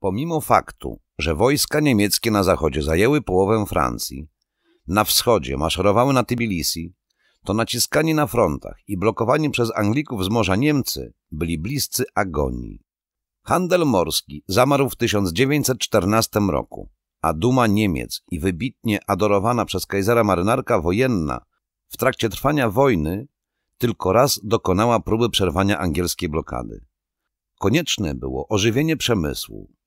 Pomimo faktu, że wojska niemieckie na zachodzie zajęły połowę Francji, na wschodzie maszerowały na Tbilisi, to naciskani na frontach i blokowani przez Anglików z morza Niemcy byli bliscy agonii. Handel morski zamarł w 1914 roku, a duma Niemiec i wybitnie adorowana przez Kajzera marynarka wojenna w trakcie trwania wojny tylko raz dokonała próby przerwania angielskiej blokady. Konieczne było ożywienie przemysłu,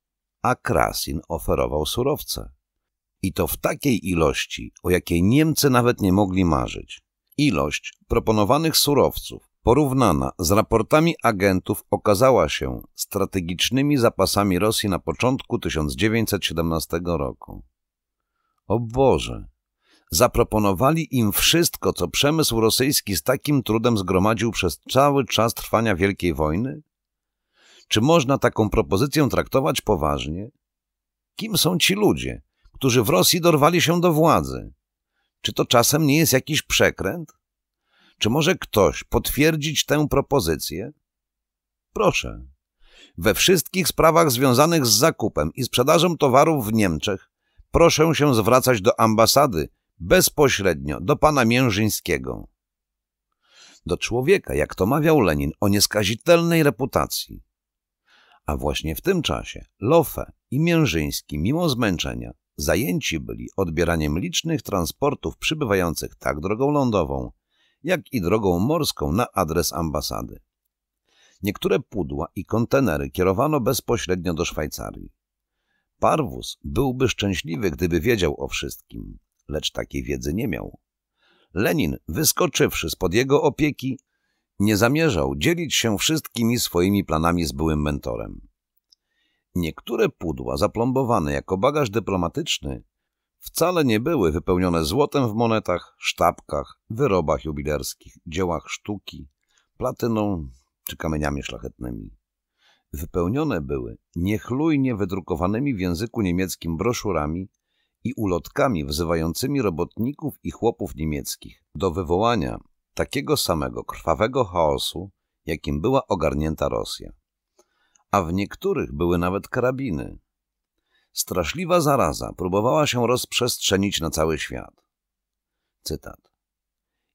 a Krasin oferował surowce. I to w takiej ilości, o jakiej Niemcy nawet nie mogli marzyć. Ilość proponowanych surowców porównana z raportami agentów okazała się strategicznymi zapasami Rosji na początku 1917 roku. O Boże! Zaproponowali im wszystko, co przemysł rosyjski z takim trudem zgromadził przez cały czas trwania Wielkiej Wojny? Czy można taką propozycję traktować poważnie? Kim są ci ludzie, którzy w Rosji dorwali się do władzy? Czy to czasem nie jest jakiś przekręt? Czy może ktoś potwierdzić tę propozycję? Proszę. We wszystkich sprawach związanych z zakupem i sprzedażą towarów w Niemczech proszę się zwracać do ambasady bezpośrednio, do pana Miężyńskiego. Do człowieka, jak to mawiał Lenin, o nieskazitelnej reputacji, a właśnie w tym czasie Lofe i Miężyński, mimo zmęczenia, zajęci byli odbieraniem licznych transportów przybywających tak drogą lądową, jak i drogą morską na adres ambasady. Niektóre pudła i kontenery kierowano bezpośrednio do Szwajcarii. Parwus byłby szczęśliwy, gdyby wiedział o wszystkim, lecz takiej wiedzy nie miał. Lenin, wyskoczywszy spod jego opieki, nie zamierzał dzielić się wszystkimi swoimi planami z byłym mentorem. Niektóre pudła zaplombowane jako bagaż dyplomatyczny wcale nie były wypełnione złotem w monetach, sztabkach, wyrobach jubilerskich, dziełach sztuki, platyną czy kamieniami szlachetnymi. Wypełnione były niechlujnie wydrukowanymi w języku niemieckim broszurami i ulotkami wzywającymi robotników i chłopów niemieckich do wywołania takiego samego krwawego chaosu, jakim była ogarnięta Rosja. A w niektórych były nawet karabiny. Straszliwa zaraza próbowała się rozprzestrzenić na cały świat. Cytat.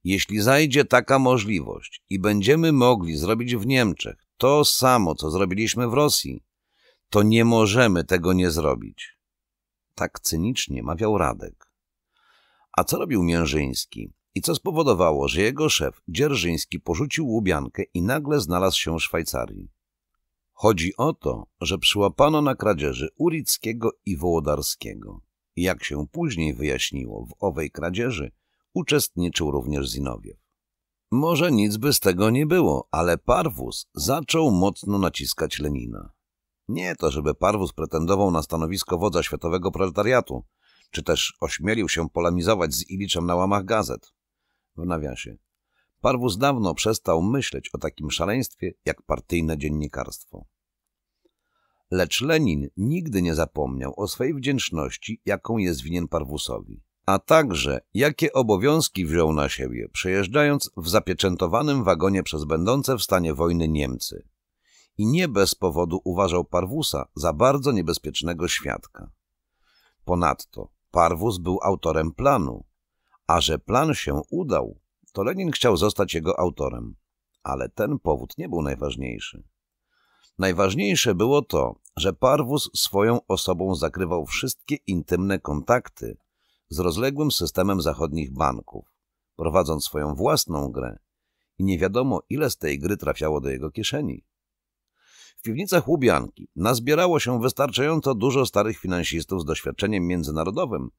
Jeśli zajdzie taka możliwość i będziemy mogli zrobić w Niemczech to samo, co zrobiliśmy w Rosji, to nie możemy tego nie zrobić. Tak cynicznie mawiał Radek. A co robił Miężyński, i co spowodowało, że jego szef, Dzierżyński, porzucił Łubiankę i nagle znalazł się w Szwajcarii. Chodzi o to, że przyłapano na kradzieży Urickiego i Wołodarskiego. Jak się później wyjaśniło, w owej kradzieży uczestniczył również Zinowiew. Może nic by z tego nie było, ale Parwus zaczął mocno naciskać Lenina. Nie to, żeby Parwus pretendował na stanowisko wodza światowego proletariatu, czy też ośmielił się polemizować z Iliczem na łamach gazet w nawiasie. Parwus dawno przestał myśleć o takim szaleństwie jak partyjne dziennikarstwo. Lecz Lenin nigdy nie zapomniał o swej wdzięczności, jaką jest winien Parwusowi, a także jakie obowiązki wziął na siebie, przejeżdżając w zapieczętowanym wagonie przez będące w stanie wojny Niemcy. I nie bez powodu uważał Parwusa za bardzo niebezpiecznego świadka. Ponadto Parwus był autorem planu, a że plan się udał, to Lenin chciał zostać jego autorem. Ale ten powód nie był najważniejszy. Najważniejsze było to, że Parwus swoją osobą zakrywał wszystkie intymne kontakty z rozległym systemem zachodnich banków, prowadząc swoją własną grę i nie wiadomo ile z tej gry trafiało do jego kieszeni. W piwnicach Łubianki nazbierało się wystarczająco dużo starych finansistów z doświadczeniem międzynarodowym,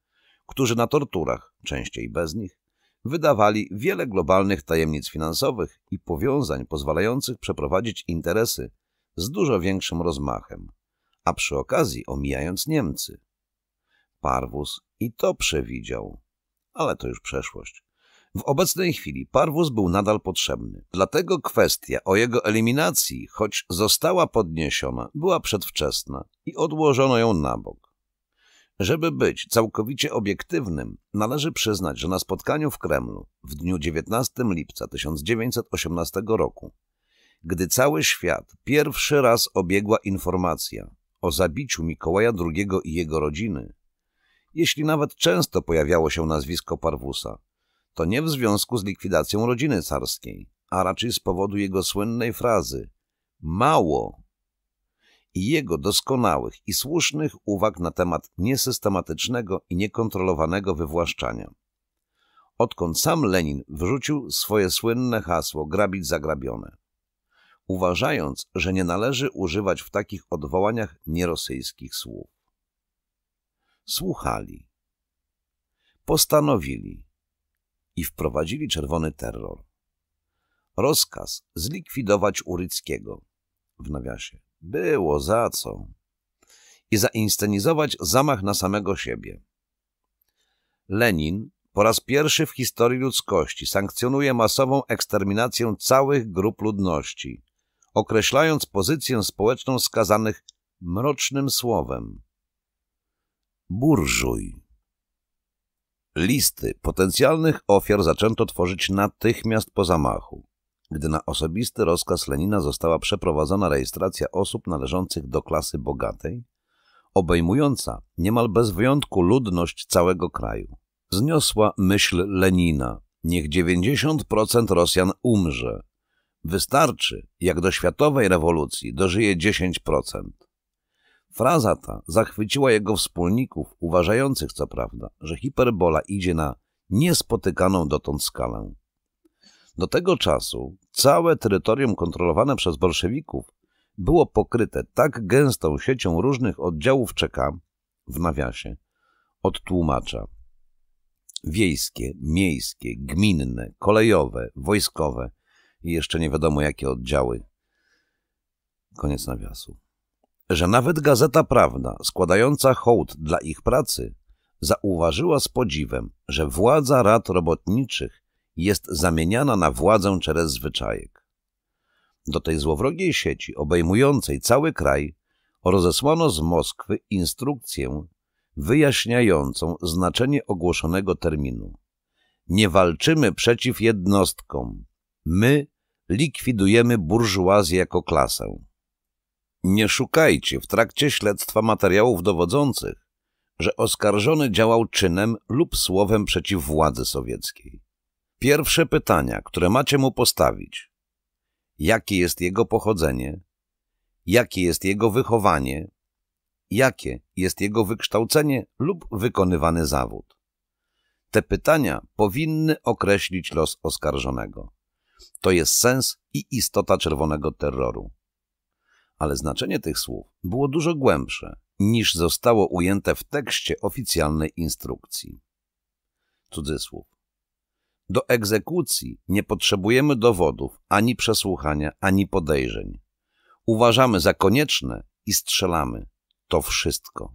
którzy na torturach, częściej bez nich, wydawali wiele globalnych tajemnic finansowych i powiązań pozwalających przeprowadzić interesy z dużo większym rozmachem, a przy okazji omijając Niemcy. Parwus i to przewidział, ale to już przeszłość. W obecnej chwili Parwus był nadal potrzebny, dlatego kwestia o jego eliminacji, choć została podniesiona, była przedwczesna i odłożono ją na bok. Żeby być całkowicie obiektywnym, należy przyznać, że na spotkaniu w Kremlu w dniu 19 lipca 1918 roku, gdy cały świat pierwszy raz obiegła informacja o zabiciu Mikołaja II i jego rodziny, jeśli nawet często pojawiało się nazwisko Parwusa, to nie w związku z likwidacją rodziny carskiej, a raczej z powodu jego słynnej frazy mało i jego doskonałych i słusznych uwag na temat niesystematycznego i niekontrolowanego wywłaszczania. Odkąd sam Lenin wrzucił swoje słynne hasło grabić zagrabione. Uważając, że nie należy używać w takich odwołaniach nierosyjskich słów. Słuchali. Postanowili. I wprowadzili czerwony terror. Rozkaz zlikwidować Uryckiego w nawiasie było za co. I zainscenizować zamach na samego siebie. Lenin po raz pierwszy w historii ludzkości sankcjonuje masową eksterminację całych grup ludności, określając pozycję społeczną skazanych mrocznym słowem. Burżuj. Listy potencjalnych ofiar zaczęto tworzyć natychmiast po zamachu gdy na osobisty rozkaz Lenina została przeprowadzona rejestracja osób należących do klasy bogatej, obejmująca niemal bez wyjątku ludność całego kraju. Zniosła myśl Lenina: Niech 90% Rosjan umrze. Wystarczy, jak do światowej rewolucji dożyje 10%. Fraza ta zachwyciła jego wspólników, uważających co prawda, że hiperbola idzie na niespotykaną dotąd skalę. Do tego czasu całe terytorium kontrolowane przez bolszewików było pokryte tak gęstą siecią różnych oddziałów czeka w nawiasie, od tłumacza. Wiejskie, miejskie, gminne, kolejowe, wojskowe i jeszcze nie wiadomo jakie oddziały. Koniec nawiasu. Że nawet Gazeta Prawna, składająca hołd dla ich pracy, zauważyła z podziwem, że władza rad robotniczych jest zamieniana na władzę через zwyczajek. Do tej złowrogiej sieci, obejmującej cały kraj, rozesłano z Moskwy instrukcję wyjaśniającą znaczenie ogłoszonego terminu. Nie walczymy przeciw jednostkom. My likwidujemy burżuazję jako klasę. Nie szukajcie w trakcie śledztwa materiałów dowodzących, że oskarżony działał czynem lub słowem przeciw władzy sowieckiej. Pierwsze pytania, które macie mu postawić: jakie jest jego pochodzenie, jakie jest jego wychowanie, jakie jest jego wykształcenie lub wykonywany zawód. Te pytania powinny określić los oskarżonego. To jest sens i istota czerwonego terroru. Ale znaczenie tych słów było dużo głębsze niż zostało ujęte w tekście oficjalnej instrukcji. Cudzysłów. Do egzekucji nie potrzebujemy dowodów, ani przesłuchania, ani podejrzeń. Uważamy za konieczne i strzelamy. To wszystko.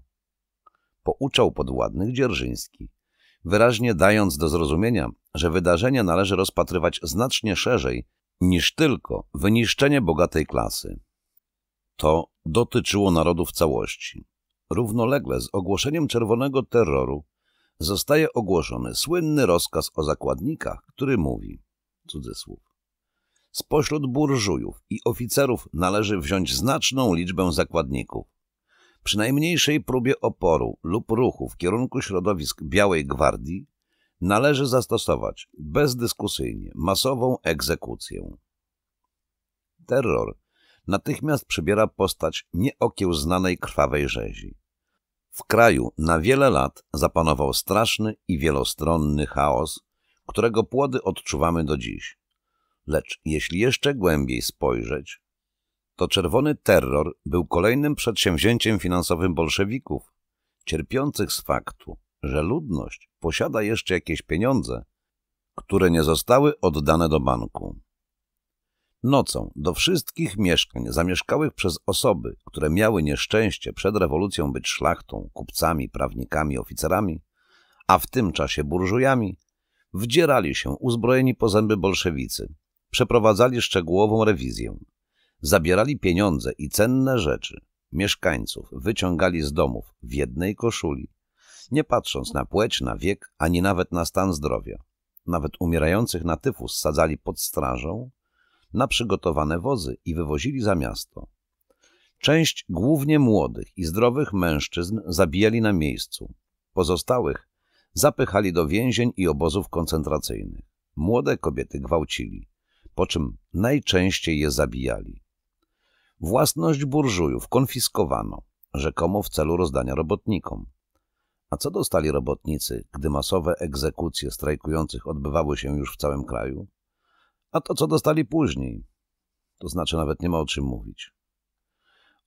Pouczał podwładnych Dzierżyński, wyraźnie dając do zrozumienia, że wydarzenia należy rozpatrywać znacznie szerzej niż tylko wyniszczenie bogatej klasy. To dotyczyło narodów całości. Równolegle z ogłoszeniem czerwonego terroru zostaje ogłoszony słynny rozkaz o zakładnikach, który mówi, cudzysłów, spośród burżujów i oficerów należy wziąć znaczną liczbę zakładników. Przy najmniejszej próbie oporu lub ruchu w kierunku środowisk Białej Gwardii należy zastosować bezdyskusyjnie masową egzekucję. Terror natychmiast przybiera postać nieokiełznanej krwawej rzezi. W kraju na wiele lat zapanował straszny i wielostronny chaos, którego płody odczuwamy do dziś. Lecz jeśli jeszcze głębiej spojrzeć, to czerwony terror był kolejnym przedsięwzięciem finansowym bolszewików, cierpiących z faktu, że ludność posiada jeszcze jakieś pieniądze, które nie zostały oddane do banku. Nocą do wszystkich mieszkań zamieszkałych przez osoby, które miały nieszczęście przed rewolucją być szlachtą, kupcami, prawnikami, oficerami, a w tym czasie burżujami, wdzierali się uzbrojeni po zęby bolszewicy, przeprowadzali szczegółową rewizję, zabierali pieniądze i cenne rzeczy, mieszkańców wyciągali z domów w jednej koszuli, nie patrząc na płeć, na wiek, ani nawet na stan zdrowia. Nawet umierających na tyfus sadzali pod strażą, na przygotowane wozy i wywozili za miasto. Część głównie młodych i zdrowych mężczyzn zabijali na miejscu. Pozostałych zapychali do więzień i obozów koncentracyjnych. Młode kobiety gwałcili, po czym najczęściej je zabijali. Własność burżujów konfiskowano, rzekomo w celu rozdania robotnikom. A co dostali robotnicy, gdy masowe egzekucje strajkujących odbywały się już w całym kraju? a to, co dostali później, to znaczy nawet nie ma o czym mówić.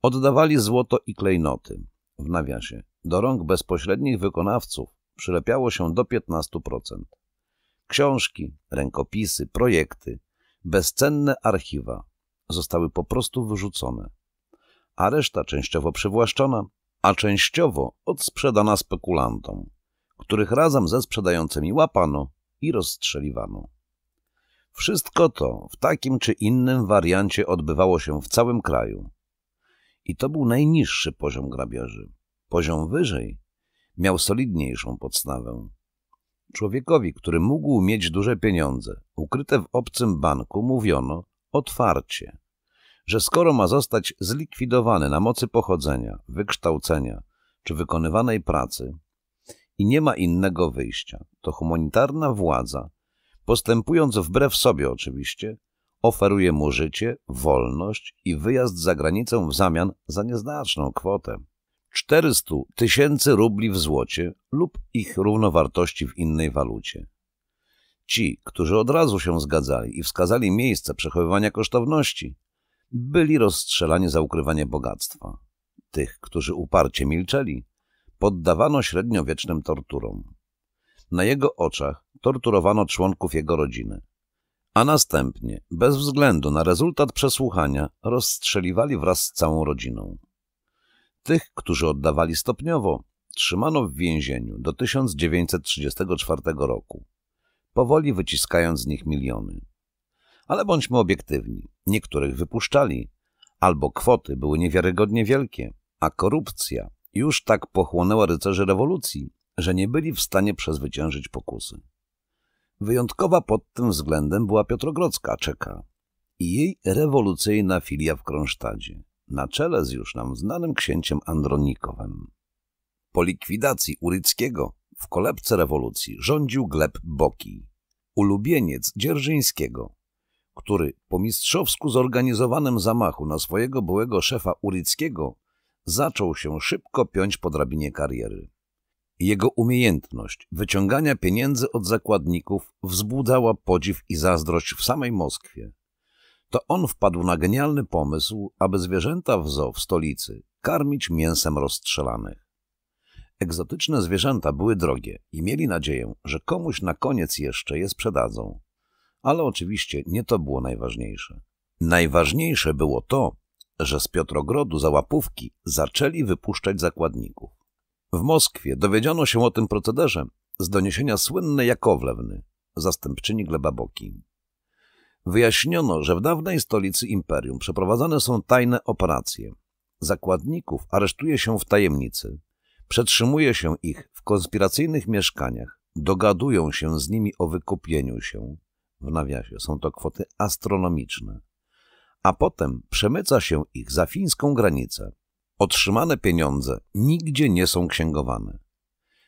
Oddawali złoto i klejnoty, w nawiasie, do rąk bezpośrednich wykonawców przylepiało się do 15%. Książki, rękopisy, projekty, bezcenne archiwa zostały po prostu wyrzucone, a reszta częściowo przywłaszczona, a częściowo odsprzedana spekulantom, których razem ze sprzedającymi łapano i rozstrzeliwano. Wszystko to w takim czy innym wariancie odbywało się w całym kraju. I to był najniższy poziom grabieży. Poziom wyżej miał solidniejszą podstawę. Człowiekowi, który mógł mieć duże pieniądze, ukryte w obcym banku, mówiono otwarcie, że skoro ma zostać zlikwidowany na mocy pochodzenia, wykształcenia czy wykonywanej pracy i nie ma innego wyjścia, to humanitarna władza Postępując wbrew sobie oczywiście, oferuje mu życie, wolność i wyjazd za granicę w zamian za nieznaczną kwotę. 400 tysięcy rubli w złocie lub ich równowartości w innej walucie. Ci, którzy od razu się zgadzali i wskazali miejsce przechowywania kosztowności, byli rozstrzelani za ukrywanie bogactwa. Tych, którzy uparcie milczeli, poddawano średniowiecznym torturom. Na jego oczach torturowano członków jego rodziny. A następnie, bez względu na rezultat przesłuchania, rozstrzeliwali wraz z całą rodziną. Tych, którzy oddawali stopniowo, trzymano w więzieniu do 1934 roku, powoli wyciskając z nich miliony. Ale bądźmy obiektywni, niektórych wypuszczali, albo kwoty były niewiarygodnie wielkie, a korupcja już tak pochłonęła rycerzy rewolucji, że nie byli w stanie przezwyciężyć pokusy. Wyjątkowa pod tym względem była Piotrogrodzka Czeka i jej rewolucyjna filia w Kronsztadzie, na czele z już nam znanym księciem Andronikowem. Po likwidacji Uryckiego w kolebce rewolucji rządził Gleb Boki, ulubieniec Dzierżyńskiego, który po mistrzowsku zorganizowanym zamachu na swojego byłego szefa Uryckiego zaczął się szybko piąć po drabinie kariery. Jego umiejętność wyciągania pieniędzy od zakładników wzbudzała podziw i zazdrość w samej Moskwie. To on wpadł na genialny pomysł, aby zwierzęta w zoo w stolicy karmić mięsem rozstrzelanych. Egzotyczne zwierzęta były drogie i mieli nadzieję, że komuś na koniec jeszcze je sprzedadzą. Ale oczywiście nie to było najważniejsze. Najważniejsze było to, że z Piotrogrodu za łapówki zaczęli wypuszczać zakładników. W Moskwie dowiedziano się o tym procederze z doniesienia słynnej Jakowlewny, zastępczyni Glebaboki. Wyjaśniono, że w dawnej stolicy imperium przeprowadzane są tajne operacje. Zakładników aresztuje się w tajemnicy, przetrzymuje się ich w konspiracyjnych mieszkaniach, dogadują się z nimi o wykupieniu się, w nawiasie są to kwoty astronomiczne, a potem przemyca się ich za fińską granicę, Otrzymane pieniądze nigdzie nie są księgowane.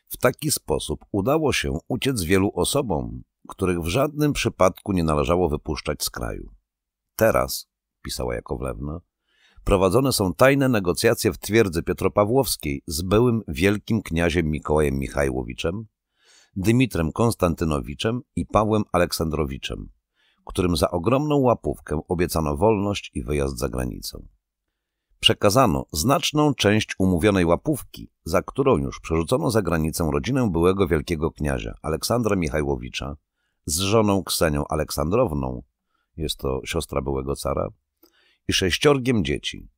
W taki sposób udało się uciec wielu osobom, których w żadnym przypadku nie należało wypuszczać z kraju. Teraz, pisała Jakowlewna, prowadzone są tajne negocjacje w twierdzy Pietropawłowskiej z byłym wielkim kniaziem Mikołajem Michajłowiczem, Dymitrem Konstantynowiczem i Pawłem Aleksandrowiczem, którym za ogromną łapówkę obiecano wolność i wyjazd za granicę przekazano znaczną część umówionej łapówki, za którą już przerzucono za granicę rodzinę byłego wielkiego kniazia Aleksandra Michajłowicza z żoną Ksenią Aleksandrowną, jest to siostra byłego cara, i sześciorgiem dzieci.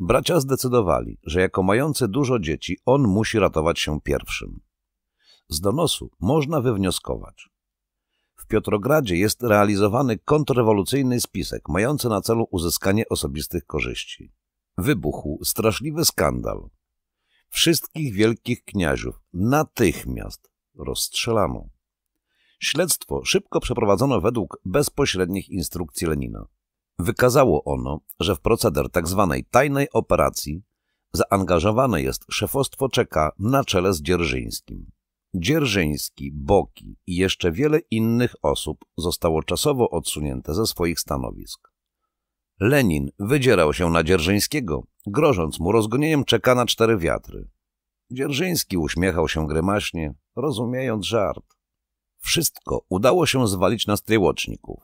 Bracia zdecydowali, że jako mający dużo dzieci on musi ratować się pierwszym. Z donosu można wywnioskować. W Piotrogradzie jest realizowany kontrrewolucyjny spisek mający na celu uzyskanie osobistych korzyści. Wybuchł straszliwy skandal. Wszystkich wielkich kniaziów natychmiast rozstrzelano. Śledztwo szybko przeprowadzono według bezpośrednich instrukcji Lenina. Wykazało ono, że w proceder tzw. Tak tajnej operacji zaangażowane jest szefostwo Czeka na czele z Dzierżyńskim. Dzierżyński, Boki i jeszcze wiele innych osób zostało czasowo odsunięte ze swoich stanowisk. Lenin wydzierał się na Dzierżyńskiego, grożąc mu rozgonieniem czeka na cztery wiatry. Dzierżyński uśmiechał się grymaśnie, rozumiejąc żart. Wszystko udało się zwalić na stryłoczników.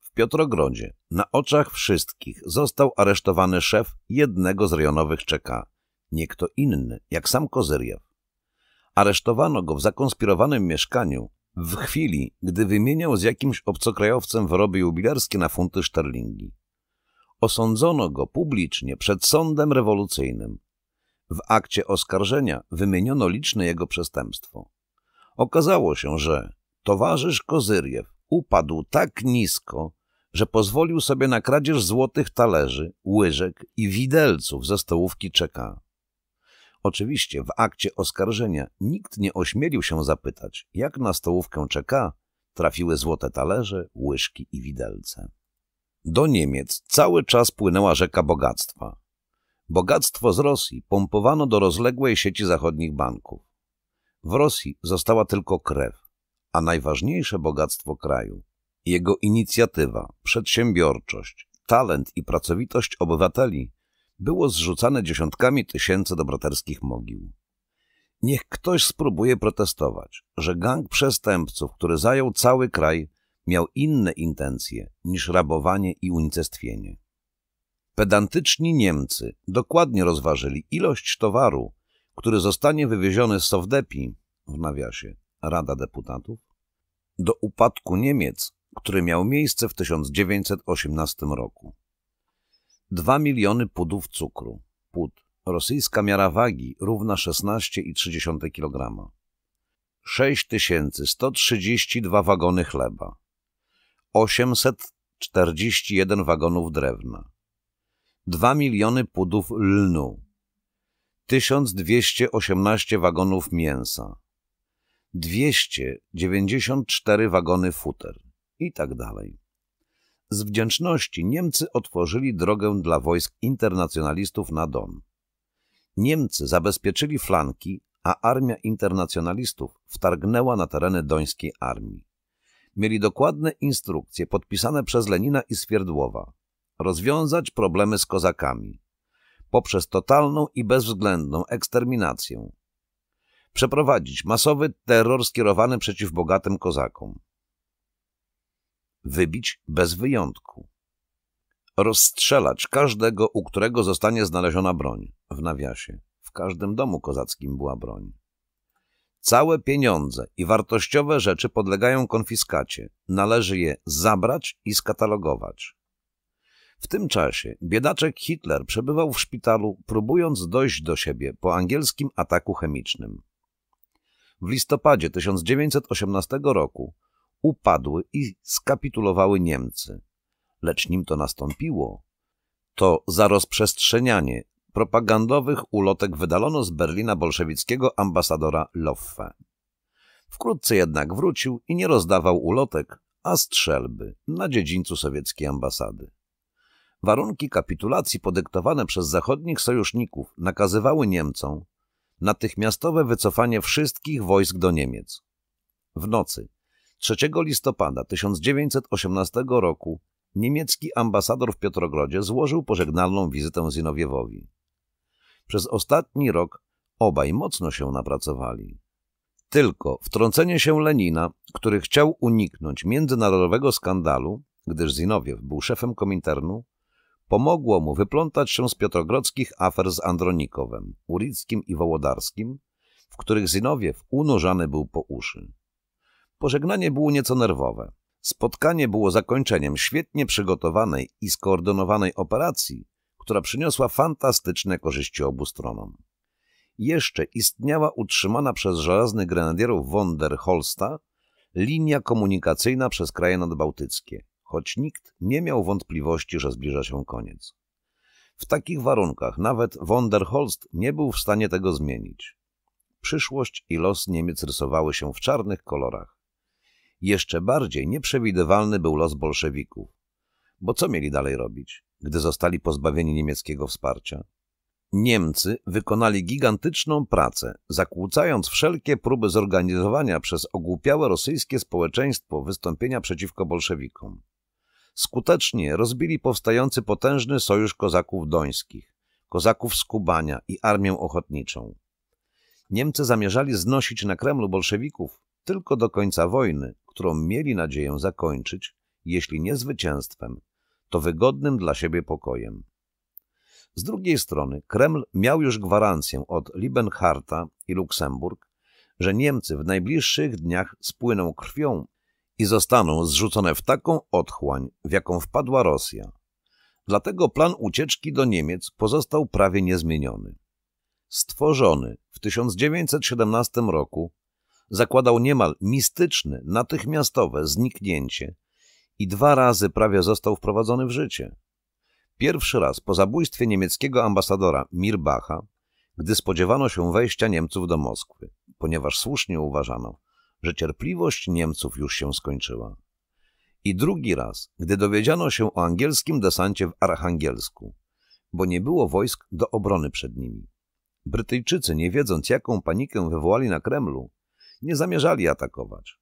W Piotrogrodzie, na oczach wszystkich, został aresztowany szef jednego z rejonowych czeka. Nie kto inny, jak sam Kozyriew. Aresztowano go w zakonspirowanym mieszkaniu w chwili, gdy wymieniał z jakimś obcokrajowcem wyroby jubilerskie na funty szterlingi. Osądzono go publicznie przed sądem rewolucyjnym. W akcie oskarżenia wymieniono liczne jego przestępstwo. Okazało się, że towarzysz Kozyriew upadł tak nisko, że pozwolił sobie na kradzież złotych talerzy, łyżek i widelców ze stołówki czeka. Oczywiście w akcie oskarżenia nikt nie ośmielił się zapytać, jak na stołówkę czeka trafiły złote talerze, łyżki i widelce. Do Niemiec cały czas płynęła rzeka bogactwa. Bogactwo z Rosji pompowano do rozległej sieci zachodnich banków. W Rosji została tylko krew, a najważniejsze bogactwo kraju jego inicjatywa, przedsiębiorczość, talent i pracowitość obywateli było zrzucane dziesiątkami tysięcy do braterskich mogił. Niech ktoś spróbuje protestować, że gang przestępców, który zajął cały kraj, miał inne intencje niż rabowanie i unicestwienie. Pedantyczni Niemcy dokładnie rozważyli ilość towaru, który zostanie wywieziony z Sowdepi, w nawiasie Rada Deputatów, do upadku Niemiec, który miał miejsce w 1918 roku. Dwa miliony pudów cukru, pud, rosyjska miara wagi równa 16,3 kg. 6132 wagony chleba, 841 wagonów drewna, 2 miliony pudów lnu, 1218 wagonów mięsa, 294 wagony futer i tak dalej. Z wdzięczności Niemcy otworzyli drogę dla wojsk internacjonalistów na Don. Niemcy zabezpieczyli flanki, a armia internacjonalistów wtargnęła na tereny dońskiej armii mieli dokładne instrukcje podpisane przez Lenina i Swierdłowa. Rozwiązać problemy z kozakami poprzez totalną i bezwzględną eksterminację. Przeprowadzić masowy terror skierowany przeciw bogatym kozakom. Wybić bez wyjątku. Rozstrzelać każdego, u którego zostanie znaleziona broń. W nawiasie. W każdym domu kozackim była broń. Całe pieniądze i wartościowe rzeczy podlegają konfiskacie. Należy je zabrać i skatalogować. W tym czasie biedaczek Hitler przebywał w szpitalu, próbując dojść do siebie po angielskim ataku chemicznym. W listopadzie 1918 roku upadły i skapitulowały Niemcy. Lecz nim to nastąpiło, to za rozprzestrzenianie propagandowych ulotek wydalono z Berlina bolszewickiego ambasadora Loffe. Wkrótce jednak wrócił i nie rozdawał ulotek, a strzelby na dziedzińcu sowieckiej ambasady. Warunki kapitulacji podyktowane przez zachodnich sojuszników nakazywały Niemcom natychmiastowe wycofanie wszystkich wojsk do Niemiec. W nocy 3 listopada 1918 roku niemiecki ambasador w Piotrogrodzie złożył pożegnalną wizytę Zinowiewowi. Przez ostatni rok obaj mocno się napracowali. Tylko wtrącenie się Lenina, który chciał uniknąć międzynarodowego skandalu, gdyż Zinowiew był szefem kominternu, pomogło mu wyplątać się z piotrogrodzkich afer z Andronikowem, Ulickim i Wołodarskim, w których Zinowiew unurzany był po uszy. Pożegnanie było nieco nerwowe. Spotkanie było zakończeniem świetnie przygotowanej i skoordynowanej operacji, która przyniosła fantastyczne korzyści obu stronom. Jeszcze istniała utrzymana przez żelaznych grenadierów von der Holsta linia komunikacyjna przez kraje nadbałtyckie, choć nikt nie miał wątpliwości, że zbliża się koniec. W takich warunkach nawet von der Holst nie był w stanie tego zmienić. Przyszłość i los Niemiec rysowały się w czarnych kolorach. Jeszcze bardziej nieprzewidywalny był los bolszewików bo co mieli dalej robić, gdy zostali pozbawieni niemieckiego wsparcia? Niemcy wykonali gigantyczną pracę, zakłócając wszelkie próby zorganizowania przez ogłupiałe rosyjskie społeczeństwo wystąpienia przeciwko bolszewikom. Skutecznie rozbili powstający potężny sojusz kozaków dońskich, kozaków z Kubania i armię ochotniczą. Niemcy zamierzali znosić na Kremlu bolszewików tylko do końca wojny, którą mieli nadzieję zakończyć, jeśli nie zwycięstwem, to wygodnym dla siebie pokojem. Z drugiej strony Kreml miał już gwarancję od Liebenharta i Luksemburg, że Niemcy w najbliższych dniach spłyną krwią i zostaną zrzucone w taką otchłań, w jaką wpadła Rosja. Dlatego plan ucieczki do Niemiec pozostał prawie niezmieniony. Stworzony w 1917 roku zakładał niemal mistyczne, natychmiastowe zniknięcie i dwa razy prawie został wprowadzony w życie. Pierwszy raz po zabójstwie niemieckiego ambasadora Mirbacha, gdy spodziewano się wejścia Niemców do Moskwy, ponieważ słusznie uważano, że cierpliwość Niemców już się skończyła. I drugi raz, gdy dowiedziano się o angielskim desancie w Archangelsku, bo nie było wojsk do obrony przed nimi. Brytyjczycy, nie wiedząc jaką panikę wywołali na Kremlu, nie zamierzali atakować.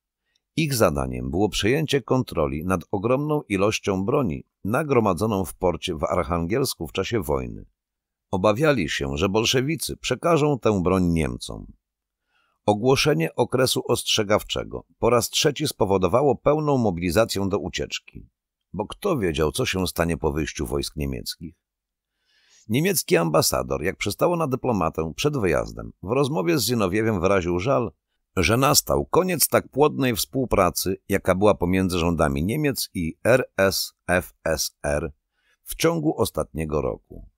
Ich zadaniem było przejęcie kontroli nad ogromną ilością broni nagromadzoną w porcie w Archangelsku w czasie wojny. Obawiali się, że bolszewicy przekażą tę broń Niemcom. Ogłoszenie okresu ostrzegawczego po raz trzeci spowodowało pełną mobilizację do ucieczki, bo kto wiedział, co się stanie po wyjściu wojsk niemieckich? Niemiecki ambasador, jak przystało na dyplomatę przed wyjazdem, w rozmowie z Zinowiewem wyraził żal, że nastał koniec tak płodnej współpracy, jaka była pomiędzy rządami Niemiec i RSFSR w ciągu ostatniego roku.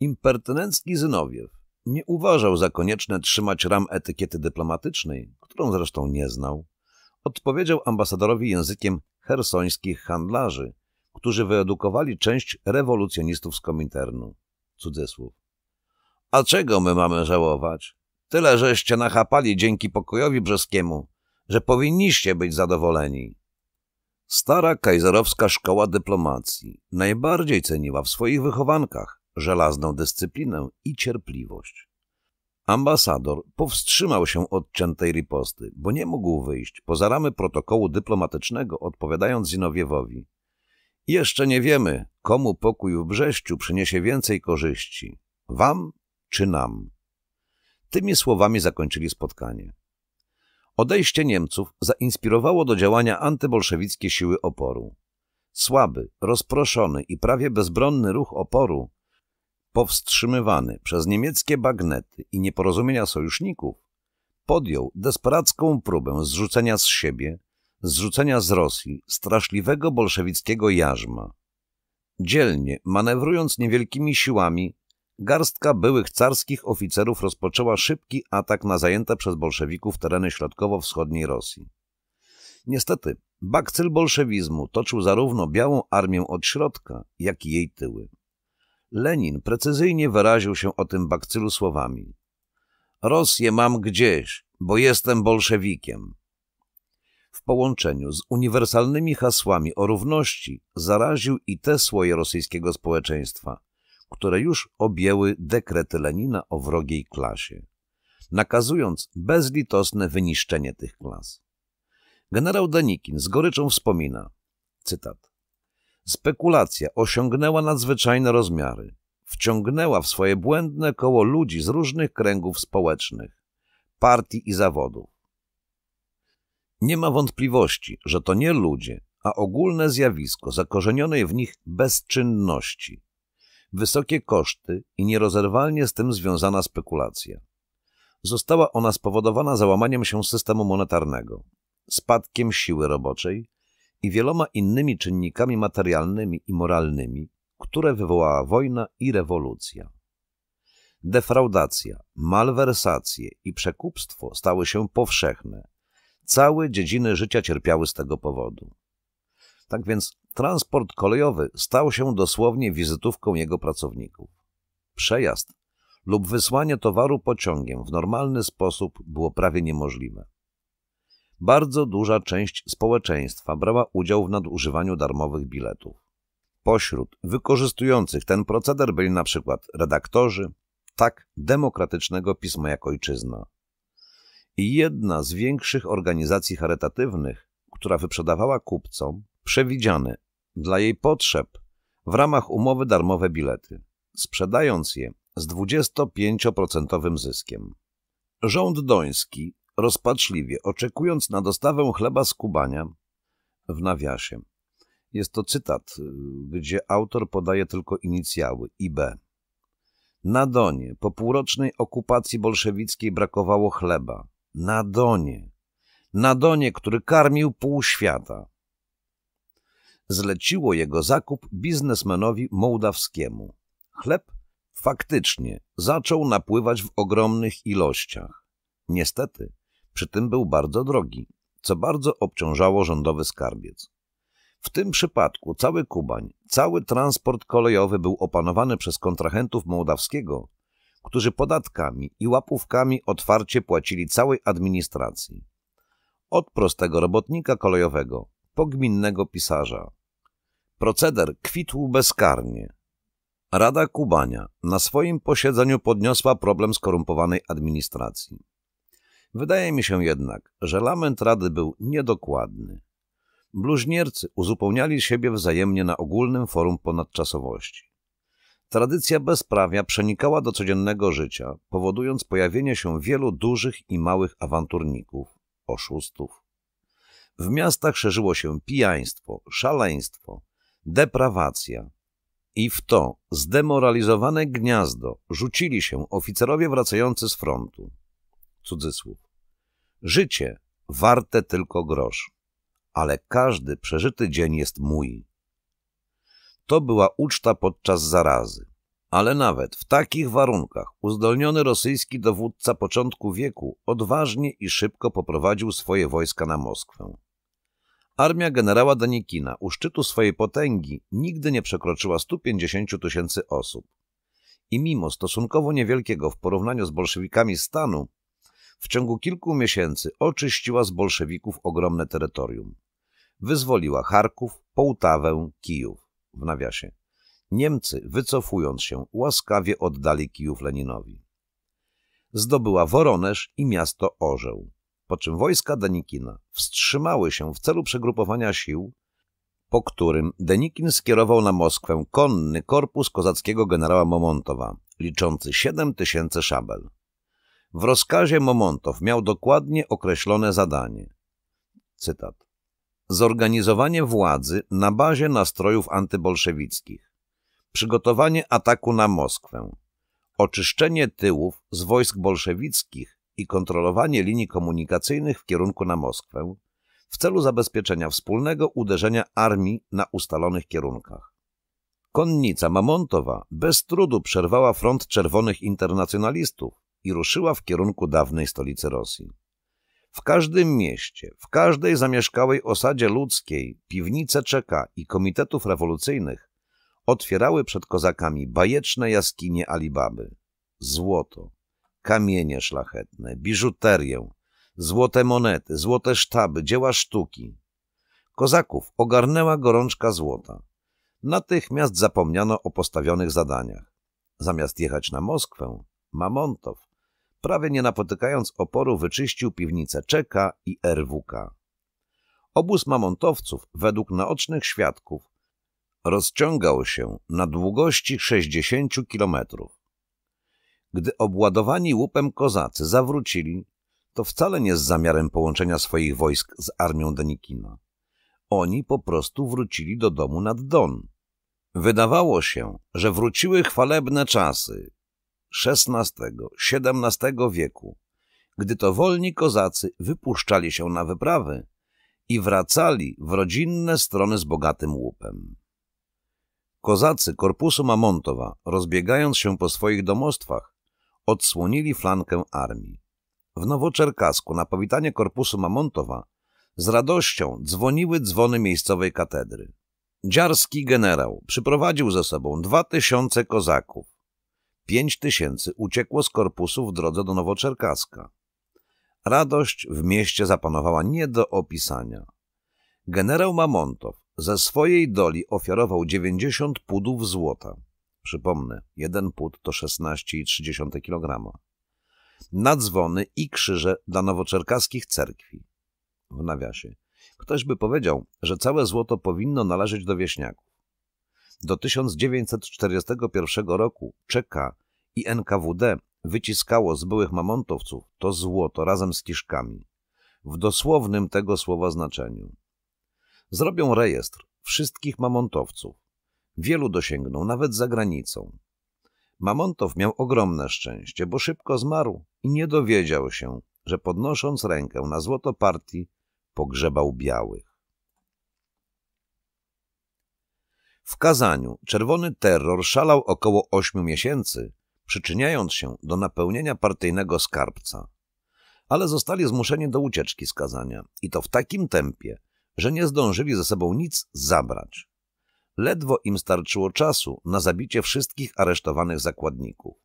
Impertynencki Zynowiew nie uważał za konieczne trzymać ram etykiety dyplomatycznej, którą zresztą nie znał, odpowiedział ambasadorowi językiem hersońskich handlarzy, którzy wyedukowali część rewolucjonistów z Kominternu. Cudzysłów. A czego my mamy żałować? Tyle, żeście nachapali dzięki pokojowi brzeskiemu, że powinniście być zadowoleni. Stara kajzerowska szkoła dyplomacji najbardziej ceniła w swoich wychowankach żelazną dyscyplinę i cierpliwość. Ambasador powstrzymał się od ciętej riposty, bo nie mógł wyjść poza ramy protokołu dyplomatycznego, odpowiadając Zinowiewowi. Jeszcze nie wiemy, komu pokój w Brześciu przyniesie więcej korzyści, wam czy nam. Tymi słowami zakończyli spotkanie. Odejście Niemców zainspirowało do działania antybolszewickie siły oporu. Słaby, rozproszony i prawie bezbronny ruch oporu, powstrzymywany przez niemieckie bagnety i nieporozumienia sojuszników, podjął desperacką próbę zrzucenia z siebie, zrzucenia z Rosji straszliwego bolszewickiego jarzma. Dzielnie, manewrując niewielkimi siłami, garstka byłych carskich oficerów rozpoczęła szybki atak na zajęte przez bolszewików tereny środkowo-wschodniej Rosji. Niestety, bakcyl bolszewizmu toczył zarówno białą armię od środka, jak i jej tyły. Lenin precyzyjnie wyraził się o tym bakcylu słowami. Rosję mam gdzieś, bo jestem bolszewikiem. W połączeniu z uniwersalnymi hasłami o równości zaraził i te słoje rosyjskiego społeczeństwa, które już objęły dekrety Lenina o wrogiej klasie, nakazując bezlitosne wyniszczenie tych klas. Generał Danikin z goryczą wspomina, cytat, Spekulacja osiągnęła nadzwyczajne rozmiary, wciągnęła w swoje błędne koło ludzi z różnych kręgów społecznych, partii i zawodów. Nie ma wątpliwości, że to nie ludzie, a ogólne zjawisko zakorzenionej w nich bezczynności, wysokie koszty i nierozerwalnie z tym związana spekulacja. Została ona spowodowana załamaniem się systemu monetarnego, spadkiem siły roboczej i wieloma innymi czynnikami materialnymi i moralnymi, które wywołała wojna i rewolucja. Defraudacja, malwersacje i przekupstwo stały się powszechne. Całe dziedziny życia cierpiały z tego powodu. Tak więc transport kolejowy stał się dosłownie wizytówką jego pracowników. Przejazd lub wysłanie towaru pociągiem w normalny sposób było prawie niemożliwe. Bardzo duża część społeczeństwa brała udział w nadużywaniu darmowych biletów. Pośród wykorzystujących ten proceder byli na przykład redaktorzy, tak demokratycznego pisma jak ojczyzna. I jedna z większych organizacji charytatywnych, która wyprzedawała kupcom przewidziane dla jej potrzeb w ramach umowy darmowe bilety, sprzedając je z 25% zyskiem. Rząd doński, rozpaczliwie oczekując na dostawę chleba z Kubania, w nawiasie. Jest to cytat, y, gdzie autor podaje tylko inicjały IB. Na Donie po półrocznej okupacji bolszewickiej brakowało chleba. Na Donie. Na Donie, który karmił pół świata zleciło jego zakup biznesmenowi mołdawskiemu. Chleb faktycznie zaczął napływać w ogromnych ilościach. Niestety, przy tym był bardzo drogi, co bardzo obciążało rządowy skarbiec. W tym przypadku cały Kubań, cały transport kolejowy był opanowany przez kontrahentów mołdawskiego, którzy podatkami i łapówkami otwarcie płacili całej administracji. Od prostego robotnika kolejowego po gminnego pisarza, Proceder kwitł bezkarnie. Rada Kubania na swoim posiedzeniu podniosła problem skorumpowanej administracji. Wydaje mi się jednak, że lament Rady był niedokładny. Bluźniercy uzupełniali siebie wzajemnie na ogólnym forum ponadczasowości. Tradycja bezprawia przenikała do codziennego życia, powodując pojawienie się wielu dużych i małych awanturników, oszustów. W miastach szerzyło się pijaństwo, szaleństwo, deprawacja. I w to zdemoralizowane gniazdo rzucili się oficerowie wracający z frontu. Cudzysłów. Życie warte tylko grosz, ale każdy przeżyty dzień jest mój. To była uczta podczas zarazy. Ale nawet w takich warunkach uzdolniony rosyjski dowódca początku wieku odważnie i szybko poprowadził swoje wojska na Moskwę. Armia generała Danikina u szczytu swojej potęgi nigdy nie przekroczyła 150 tysięcy osób. I mimo stosunkowo niewielkiego w porównaniu z bolszewikami stanu, w ciągu kilku miesięcy oczyściła z bolszewików ogromne terytorium. Wyzwoliła Charków, Połtawę, Kijów w nawiasie. Niemcy, wycofując się, łaskawie oddali Kijów Leninowi. Zdobyła Woronesz i miasto Orzeł po czym wojska Denikina wstrzymały się w celu przegrupowania sił, po którym Denikin skierował na Moskwę konny korpus kozackiego generała Momontowa, liczący 7 tysięcy szabel. W rozkazie Momontow miał dokładnie określone zadanie. Cytat. Zorganizowanie władzy na bazie nastrojów antybolszewickich. Przygotowanie ataku na Moskwę. Oczyszczenie tyłów z wojsk bolszewickich i kontrolowanie linii komunikacyjnych w kierunku na Moskwę w celu zabezpieczenia wspólnego uderzenia armii na ustalonych kierunkach. Konnica Mamontowa bez trudu przerwała front czerwonych internacjonalistów i ruszyła w kierunku dawnej stolicy Rosji. W każdym mieście, w każdej zamieszkałej osadzie ludzkiej piwnice Czeka i komitetów rewolucyjnych otwierały przed kozakami bajeczne jaskinie Alibaby. Złoto, kamienie szlachetne, biżuterię, złote monety, złote sztaby, dzieła sztuki. Kozaków ogarnęła gorączka złota. Natychmiast zapomniano o postawionych zadaniach. Zamiast jechać na Moskwę, Mamontow, prawie nie napotykając oporu, wyczyścił piwnice Czeka i RWK. Obóz Mamontowców, według naocznych świadków, rozciągał się na długości 60 kilometrów. Gdy obładowani łupem kozacy zawrócili, to wcale nie z zamiarem połączenia swoich wojsk z armią Denikina. Oni po prostu wrócili do domu nad Don. Wydawało się, że wróciły chwalebne czasy XVI-XVII wieku, gdy to wolni kozacy wypuszczali się na wyprawy i wracali w rodzinne strony z bogatym łupem. Kozacy korpusu Mamontowa, rozbiegając się po swoich domostwach, odsłonili flankę armii. W Nowoczerkasku na powitanie korpusu Mamontowa z radością dzwoniły dzwony miejscowej katedry. Dziarski generał przyprowadził ze sobą dwa tysiące kozaków. Pięć tysięcy uciekło z korpusu w drodze do Nowoczerkaska. Radość w mieście zapanowała nie do opisania. Generał Mamontow ze swojej doli ofiarował 90 pudów złota. Przypomnę, jeden płód to 16,3 kg. Nadzwony i krzyże dla nowoczerkaskich cerkwi. W nawiasie. Ktoś by powiedział, że całe złoto powinno należeć do wieśniaków. Do 1941 roku Czeka i NKWD wyciskało z byłych mamontowców to złoto razem z kiszkami. W dosłownym tego słowa znaczeniu. Zrobią rejestr wszystkich mamontowców Wielu dosięgnął, nawet za granicą. Mamontow miał ogromne szczęście, bo szybko zmarł i nie dowiedział się, że podnosząc rękę na złoto partii pogrzebał białych. W Kazaniu czerwony terror szalał około ośmiu miesięcy, przyczyniając się do napełnienia partyjnego skarbca. Ale zostali zmuszeni do ucieczki z Kazania i to w takim tempie, że nie zdążyli ze sobą nic zabrać. Ledwo im starczyło czasu na zabicie wszystkich aresztowanych zakładników.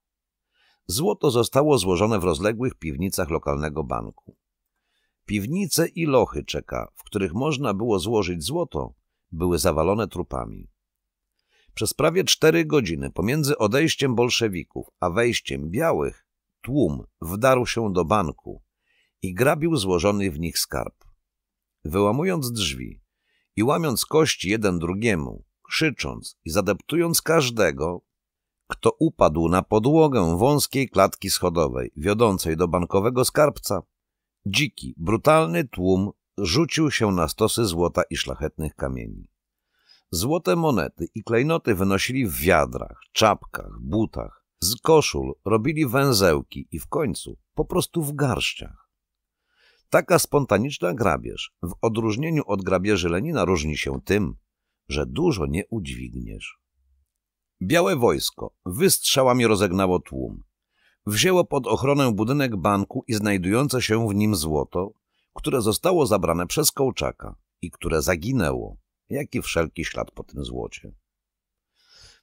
Złoto zostało złożone w rozległych piwnicach lokalnego banku. Piwnice i lochy czeka, w których można było złożyć złoto, były zawalone trupami. Przez prawie cztery godziny pomiędzy odejściem bolszewików a wejściem białych tłum wdarł się do banku i grabił złożony w nich skarb. Wyłamując drzwi i łamiąc kości jeden drugiemu, krzycząc i zadeptując każdego, kto upadł na podłogę wąskiej klatki schodowej wiodącej do bankowego skarbca. Dziki, brutalny tłum rzucił się na stosy złota i szlachetnych kamieni. Złote monety i klejnoty wynosili w wiadrach, czapkach, butach, z koszul robili węzełki i w końcu po prostu w garściach. Taka spontaniczna grabież w odróżnieniu od grabieży Lenina różni się tym, że dużo nie udźwigniesz. Białe wojsko wystrzałami rozegnało tłum. Wzięło pod ochronę budynek banku i znajdujące się w nim złoto, które zostało zabrane przez Kołczaka i które zaginęło, jak i wszelki ślad po tym złocie.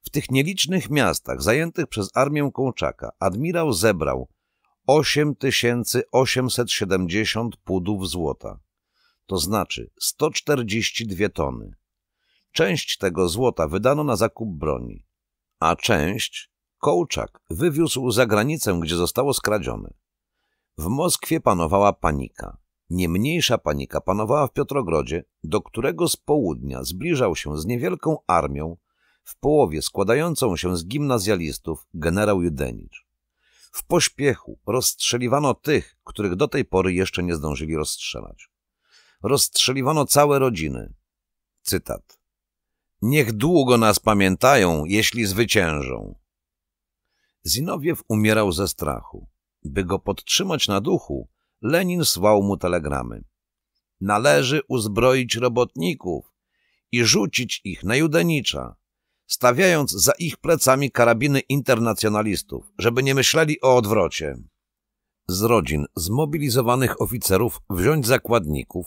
W tych nielicznych miastach zajętych przez armię Kołczaka admirał zebrał 8870 pudów złota, to znaczy 142 tony, Część tego złota wydano na zakup broni, a część Kołczak wywiózł za granicę, gdzie zostało skradzione. W Moskwie panowała panika. Nie mniejsza panika panowała w Piotrogrodzie, do którego z południa zbliżał się z niewielką armią, w połowie składającą się z gimnazjalistów, generał Judenicz. W pośpiechu rozstrzeliwano tych, których do tej pory jeszcze nie zdążyli rozstrzelać. Rozstrzeliwano całe rodziny. Cytat. Niech długo nas pamiętają, jeśli zwyciężą. Zinowiew umierał ze strachu. By go podtrzymać na duchu, Lenin słał mu telegramy. Należy uzbroić robotników i rzucić ich na Judenicza, stawiając za ich plecami karabiny internacjonalistów, żeby nie myśleli o odwrocie. Z rodzin zmobilizowanych oficerów wziąć zakładników,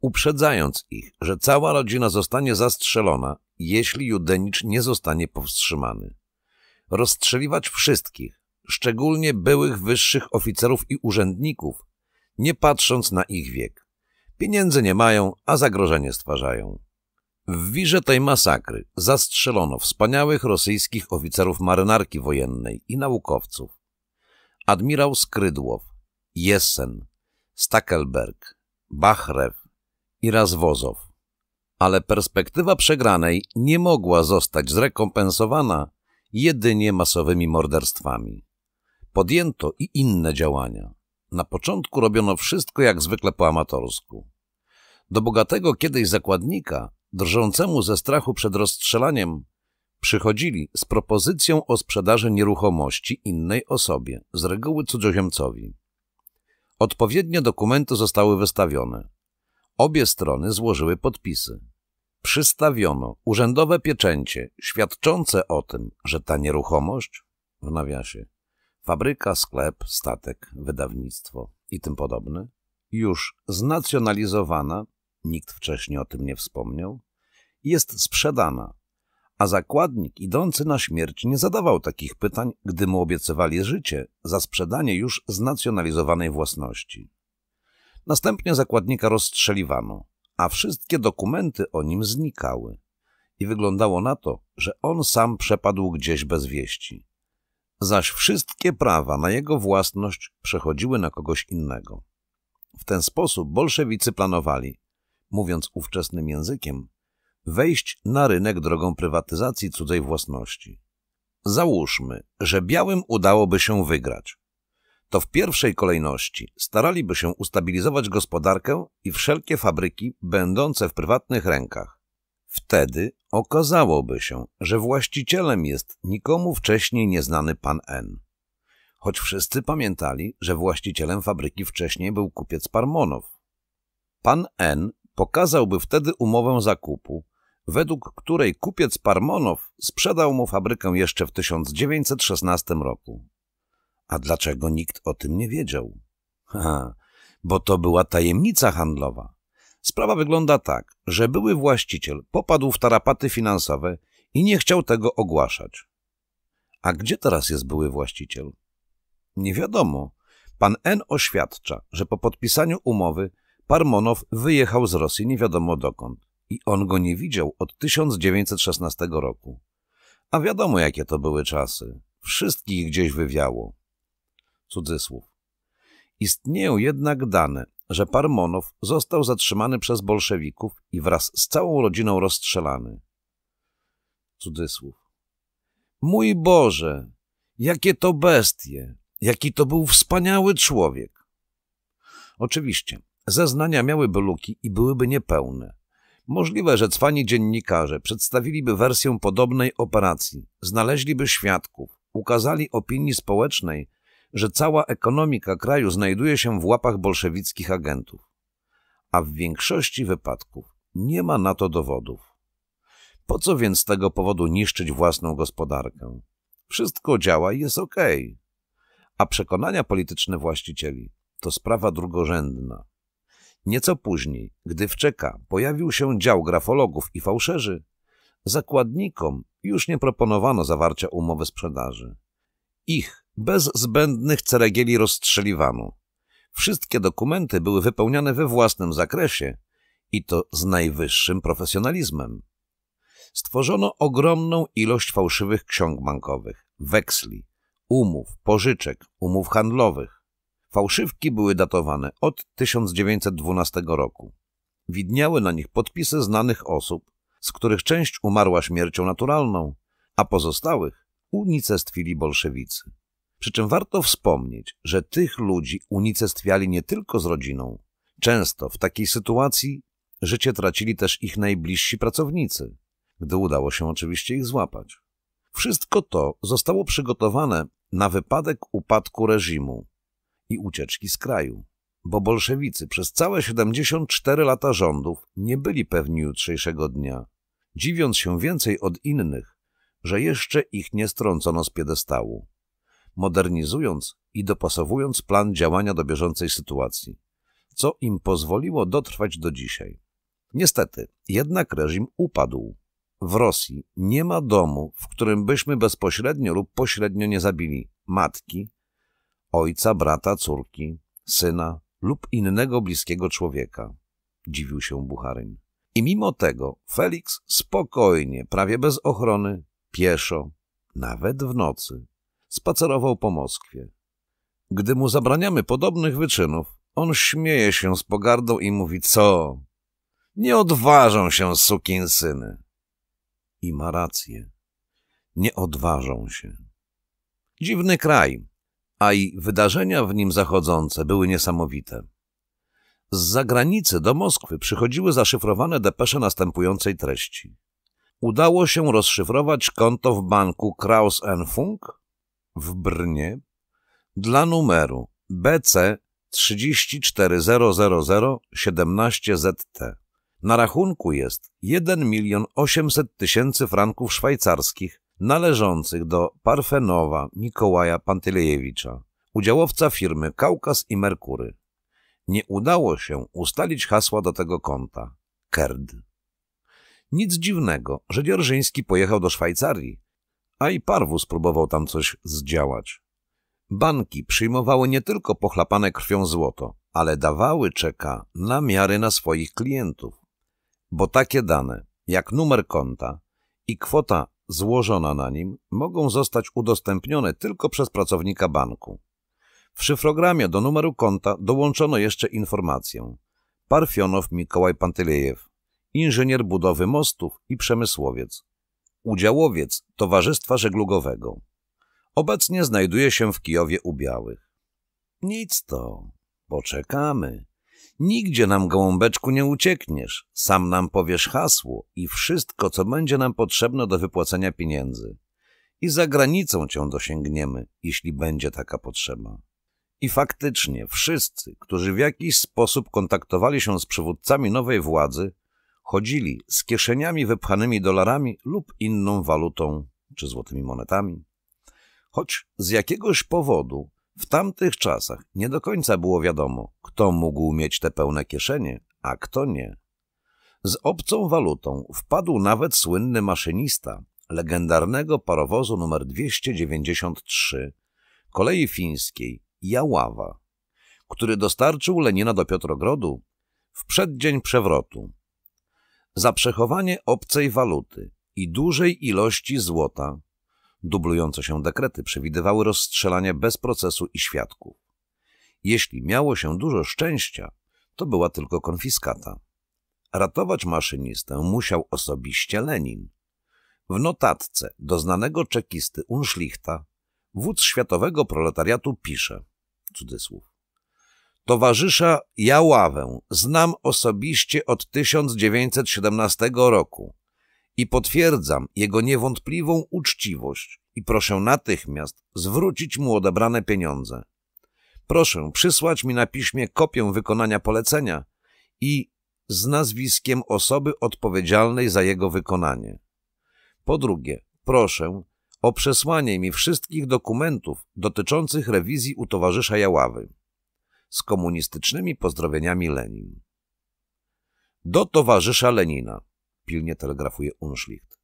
uprzedzając ich, że cała rodzina zostanie zastrzelona, jeśli Judenicz nie zostanie powstrzymany. Rozstrzeliwać wszystkich, szczególnie byłych wyższych oficerów i urzędników, nie patrząc na ich wiek. Pieniędzy nie mają, a zagrożenie stwarzają. W wirze tej masakry zastrzelono wspaniałych rosyjskich oficerów marynarki wojennej i naukowców. Admirał Skrydłow, Jessen, Stackelberg, Bachrew, i raz Wozow. Ale perspektywa przegranej nie mogła zostać zrekompensowana jedynie masowymi morderstwami. Podjęto i inne działania. Na początku robiono wszystko jak zwykle po amatorsku. Do bogatego kiedyś zakładnika, drżącemu ze strachu przed rozstrzelaniem, przychodzili z propozycją o sprzedaży nieruchomości innej osobie, z reguły cudzoziemcowi. Odpowiednie dokumenty zostały wystawione. Obie strony złożyły podpisy. Przystawiono urzędowe pieczęcie świadczące o tym, że ta nieruchomość w nawiasie fabryka, sklep, statek, wydawnictwo i tym podobne już znacjonalizowana, nikt wcześniej o tym nie wspomniał, jest sprzedana, a zakładnik idący na śmierć nie zadawał takich pytań, gdy mu obiecywali życie za sprzedanie już znacjonalizowanej własności. Następnie zakładnika rozstrzeliwano, a wszystkie dokumenty o nim znikały. I wyglądało na to, że on sam przepadł gdzieś bez wieści. Zaś wszystkie prawa na jego własność przechodziły na kogoś innego. W ten sposób bolszewicy planowali, mówiąc ówczesnym językiem, wejść na rynek drogą prywatyzacji cudzej własności. Załóżmy, że białym udałoby się wygrać to w pierwszej kolejności staraliby się ustabilizować gospodarkę i wszelkie fabryki będące w prywatnych rękach. Wtedy okazałoby się, że właścicielem jest nikomu wcześniej nieznany pan N. Choć wszyscy pamiętali, że właścicielem fabryki wcześniej był kupiec Parmonow. Pan N pokazałby wtedy umowę zakupu, według której kupiec Parmonow sprzedał mu fabrykę jeszcze w 1916 roku. A dlaczego nikt o tym nie wiedział? Ha, bo to była tajemnica handlowa. Sprawa wygląda tak, że były właściciel popadł w tarapaty finansowe i nie chciał tego ogłaszać. A gdzie teraz jest były właściciel? Nie wiadomo. Pan N oświadcza, że po podpisaniu umowy Parmonow wyjechał z Rosji nie wiadomo dokąd i on go nie widział od 1916 roku. A wiadomo, jakie to były czasy. Wszystkich gdzieś wywiało. Cudzysłów. Istnieją jednak dane, że Parmonow został zatrzymany przez bolszewików i wraz z całą rodziną rozstrzelany. Cudzysłów. Mój Boże, jakie to bestie, jaki to był wspaniały człowiek. Oczywiście, zeznania miałyby luki i byłyby niepełne. Możliwe, że cwani dziennikarze przedstawiliby wersję podobnej operacji, znaleźliby świadków, ukazali opinii społecznej, że cała ekonomika kraju znajduje się w łapach bolszewickich agentów, a w większości wypadków nie ma na to dowodów. Po co więc z tego powodu niszczyć własną gospodarkę? Wszystko działa i jest ok. A przekonania polityczne właścicieli to sprawa drugorzędna. Nieco później, gdy w Czeka pojawił się dział grafologów i fałszerzy, zakładnikom już nie proponowano zawarcia umowy sprzedaży. Ich bez zbędnych ceregieli rozstrzeliwano. Wszystkie dokumenty były wypełniane we własnym zakresie i to z najwyższym profesjonalizmem. Stworzono ogromną ilość fałszywych ksiąg bankowych, weksli, umów, pożyczek, umów handlowych. Fałszywki były datowane od 1912 roku. Widniały na nich podpisy znanych osób, z których część umarła śmiercią naturalną, a pozostałych unicestwili bolszewicy. Przy czym warto wspomnieć, że tych ludzi unicestwiali nie tylko z rodziną. Często w takiej sytuacji życie tracili też ich najbliżsi pracownicy, gdy udało się oczywiście ich złapać. Wszystko to zostało przygotowane na wypadek upadku reżimu i ucieczki z kraju, bo bolszewicy przez całe 74 lata rządów nie byli pewni jutrzejszego dnia, dziwiąc się więcej od innych, że jeszcze ich nie strącono z piedestału modernizując i dopasowując plan działania do bieżącej sytuacji, co im pozwoliło dotrwać do dzisiaj. Niestety, jednak reżim upadł. W Rosji nie ma domu, w którym byśmy bezpośrednio lub pośrednio nie zabili matki, ojca, brata, córki, syna lub innego bliskiego człowieka, dziwił się Bucharyn. I mimo tego Felix spokojnie, prawie bez ochrony, pieszo, nawet w nocy, spacerował po Moskwie. Gdy mu zabraniamy podobnych wyczynów, on śmieje się z pogardą i mówi, co? Nie odważą się sukinsyny. I ma rację. Nie odważą się. Dziwny kraj, a i wydarzenia w nim zachodzące były niesamowite. Z zagranicy do Moskwy przychodziły zaszyfrowane depesze następującej treści. Udało się rozszyfrować konto w banku Kraus Funk w Brnie dla numeru BC 17 zt Na rachunku jest 1 milion 800 tysięcy franków szwajcarskich należących do Parfenowa Mikołaja Pantylejewicza, udziałowca firmy Kaukas i Merkury. Nie udało się ustalić hasła do tego konta. KERD. Nic dziwnego, że Dzierżyński pojechał do Szwajcarii, a i Parwus próbował tam coś zdziałać. Banki przyjmowały nie tylko pochlapane krwią złoto, ale dawały czeka na miary na swoich klientów. Bo takie dane, jak numer konta i kwota złożona na nim, mogą zostać udostępnione tylko przez pracownika banku. W szyfrogramie do numeru konta dołączono jeszcze informację. Parfionow Mikołaj Pantylejew, inżynier budowy mostów i przemysłowiec udziałowiec Towarzystwa Żeglugowego. Obecnie znajduje się w Kijowie u Białych. Nic to, poczekamy. Nigdzie nam, gołąbeczku, nie uciekniesz. Sam nam powiesz hasło i wszystko, co będzie nam potrzebne do wypłacenia pieniędzy. I za granicą cię dosięgniemy, jeśli będzie taka potrzeba. I faktycznie wszyscy, którzy w jakiś sposób kontaktowali się z przywódcami nowej władzy, chodzili z kieszeniami wypchanymi dolarami lub inną walutą czy złotymi monetami. Choć z jakiegoś powodu w tamtych czasach nie do końca było wiadomo, kto mógł mieć te pełne kieszenie, a kto nie. Z obcą walutą wpadł nawet słynny maszynista legendarnego parowozu numer 293 kolei fińskiej Jaława, który dostarczył Lenina do Piotrogrodu w przeddzień przewrotu za przechowanie obcej waluty i dużej ilości złota. Dublujące się dekrety przewidywały rozstrzelanie bez procesu i świadków. Jeśli miało się dużo szczęścia, to była tylko konfiskata. Ratować maszynistę musiał osobiście Lenin. W notatce do znanego czekisty Unschlichta wódz światowego proletariatu pisze, cudzysłów, Towarzysza Jaławę znam osobiście od 1917 roku i potwierdzam jego niewątpliwą uczciwość i proszę natychmiast zwrócić mu odebrane pieniądze. Proszę przysłać mi na piśmie kopię wykonania polecenia i z nazwiskiem osoby odpowiedzialnej za jego wykonanie. Po drugie, proszę o przesłanie mi wszystkich dokumentów dotyczących rewizji u towarzysza Jaławy z komunistycznymi pozdrowieniami Lenin. Do towarzysza Lenina, pilnie telegrafuje Unschlicht.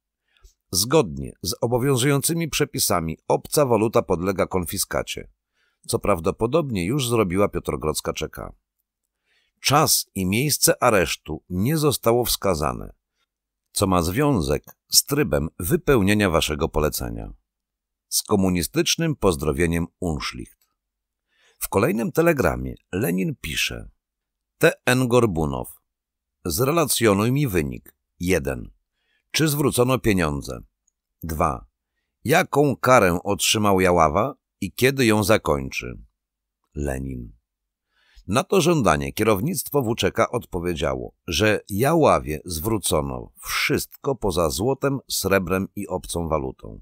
Zgodnie z obowiązującymi przepisami obca waluta podlega konfiskacie, co prawdopodobnie już zrobiła Piotrogrocka Czeka. Czas i miejsce aresztu nie zostało wskazane, co ma związek z trybem wypełnienia waszego polecenia. Z komunistycznym pozdrowieniem Unschlicht. W kolejnym telegramie Lenin pisze TN Gorbunow Zrelacjonuj mi wynik. 1. Czy zwrócono pieniądze? 2. Jaką karę otrzymał Jaława i kiedy ją zakończy? Lenin. Na to żądanie kierownictwo WCK odpowiedziało, że Jaławie zwrócono wszystko poza złotem, srebrem i obcą walutą.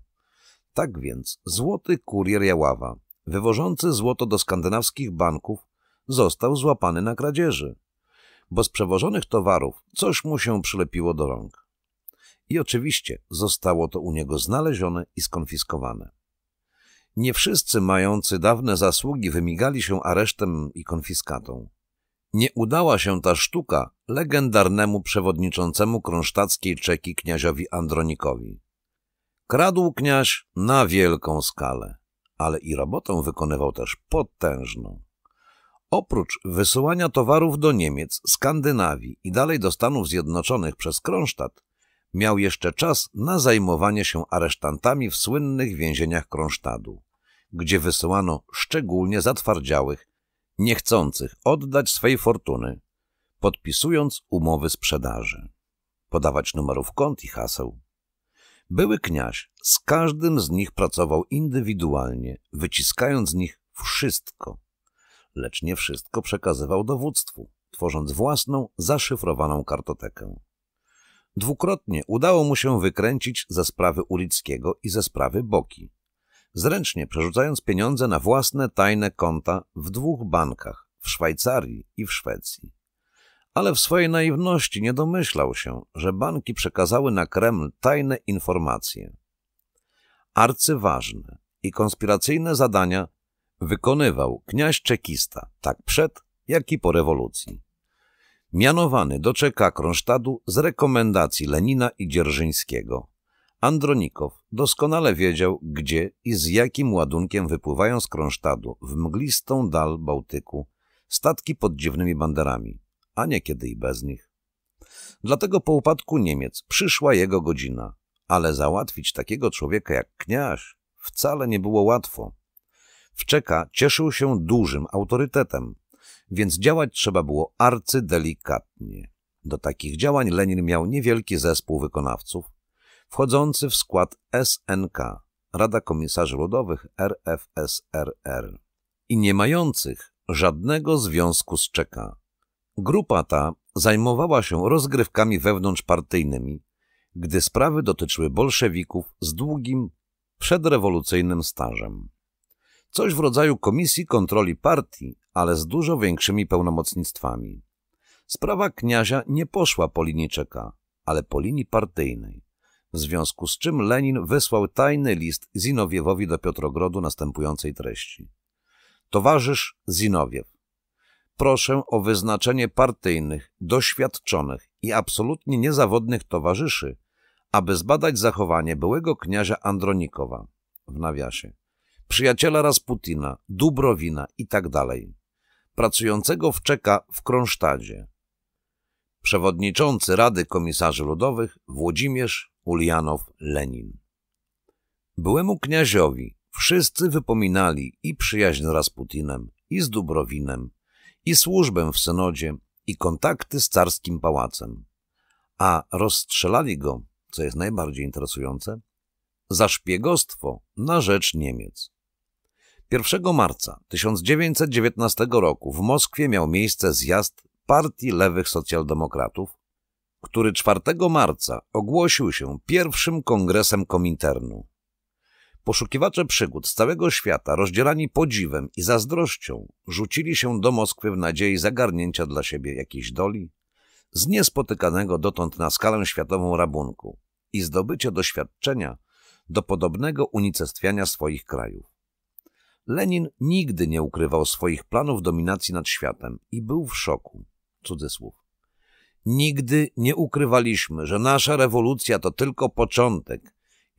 Tak więc złoty kurier Jaława wywożący złoto do skandynawskich banków, został złapany na kradzieży, bo z przewożonych towarów coś mu się przylepiło do rąk. I oczywiście zostało to u niego znalezione i skonfiskowane. Nie wszyscy mający dawne zasługi wymigali się aresztem i konfiskatą. Nie udała się ta sztuka legendarnemu przewodniczącemu krąsztackiej czeki kniaziowi Andronikowi. Kradł kniaź na wielką skalę ale i robotę wykonywał też potężną. Oprócz wysyłania towarów do Niemiec, Skandynawii i dalej do Stanów Zjednoczonych przez Kronstadt, miał jeszcze czas na zajmowanie się aresztantami w słynnych więzieniach Kronsztadu, gdzie wysyłano szczególnie zatwardziałych, niechcących oddać swej fortuny, podpisując umowy sprzedaży. Podawać numerów kont i haseł, były Kniaś z każdym z nich pracował indywidualnie, wyciskając z nich wszystko. Lecz nie wszystko przekazywał dowództwu, tworząc własną, zaszyfrowaną kartotekę. Dwukrotnie udało mu się wykręcić ze sprawy Ulickiego i ze sprawy Boki, zręcznie przerzucając pieniądze na własne tajne konta w dwóch bankach, w Szwajcarii i w Szwecji ale w swojej naiwności nie domyślał się, że banki przekazały na Kreml tajne informacje. Arcyważne i konspiracyjne zadania wykonywał kniaź czekista tak przed, jak i po rewolucji. Mianowany do czeka Kronsztadu z rekomendacji Lenina i Dzierżyńskiego. Andronikow doskonale wiedział, gdzie i z jakim ładunkiem wypływają z Kronsztadu w mglistą dal Bałtyku statki pod dziwnymi banderami a niekiedy i bez nich. Dlatego po upadku Niemiec przyszła jego godzina, ale załatwić takiego człowieka jak Kniaś wcale nie było łatwo. Wczeka cieszył się dużym autorytetem, więc działać trzeba było arcydelikatnie. Do takich działań Lenin miał niewielki zespół wykonawców, wchodzący w skład SNK, Rada Komisarzy Ludowych RFSRR, i nie mających żadnego związku z Czeka. Grupa ta zajmowała się rozgrywkami wewnątrzpartyjnymi, gdy sprawy dotyczyły bolszewików z długim, przedrewolucyjnym stażem. Coś w rodzaju komisji kontroli partii, ale z dużo większymi pełnomocnictwami. Sprawa kniazia nie poszła po linii czeka, ale po linii partyjnej, w związku z czym Lenin wysłał tajny list Zinowiewowi do Piotrogrodu następującej treści. Towarzysz Zinowiew, proszę o wyznaczenie partyjnych, doświadczonych i absolutnie niezawodnych towarzyszy, aby zbadać zachowanie byłego kniazia Andronikowa w nawiasie, przyjaciela Rasputina, Dubrowina i tak dalej, pracującego w Czeka w Kronsztadzie, przewodniczący Rady Komisarzy Ludowych Włodzimierz Ulianow-Lenin. Byłemu kniaziowi wszyscy wypominali i przyjaźń z Rasputinem, i z Dubrowinem, i służbę w synodzie, i kontakty z carskim pałacem. A rozstrzelali go, co jest najbardziej interesujące, za szpiegostwo na rzecz Niemiec. 1 marca 1919 roku w Moskwie miał miejsce zjazd Partii Lewych Socjaldemokratów, który 4 marca ogłosił się pierwszym kongresem Kominternu. Poszukiwacze przygód z całego świata, rozdzielani podziwem i zazdrością, rzucili się do Moskwy w nadziei zagarnięcia dla siebie jakiejś doli z niespotykanego dotąd na skalę światową rabunku i zdobycia doświadczenia do podobnego unicestwiania swoich krajów. Lenin nigdy nie ukrywał swoich planów dominacji nad światem i był w szoku. Cudzysłów. Nigdy nie ukrywaliśmy, że nasza rewolucja to tylko początek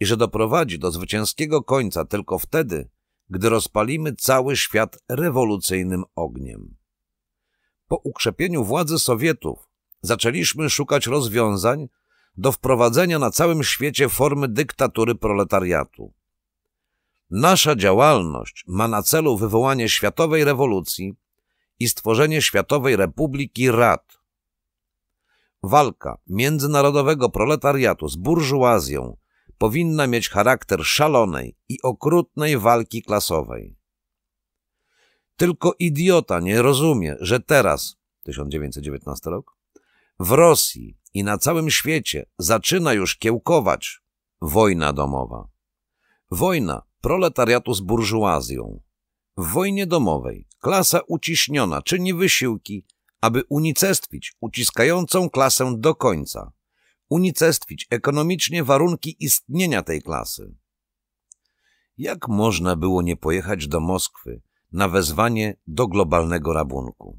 że doprowadzi do zwycięskiego końca tylko wtedy, gdy rozpalimy cały świat rewolucyjnym ogniem. Po ukrzepieniu władzy Sowietów zaczęliśmy szukać rozwiązań do wprowadzenia na całym świecie formy dyktatury proletariatu. Nasza działalność ma na celu wywołanie światowej rewolucji i stworzenie światowej republiki rad. Walka międzynarodowego proletariatu z burżuazją powinna mieć charakter szalonej i okrutnej walki klasowej. Tylko idiota nie rozumie, że teraz, 1919 rok, w Rosji i na całym świecie zaczyna już kiełkować wojna domowa. Wojna proletariatu z burżuazją. W wojnie domowej klasa uciśniona czyni wysiłki, aby unicestwić uciskającą klasę do końca – unicestwić ekonomicznie warunki istnienia tej klasy. Jak można było nie pojechać do Moskwy na wezwanie do globalnego rabunku?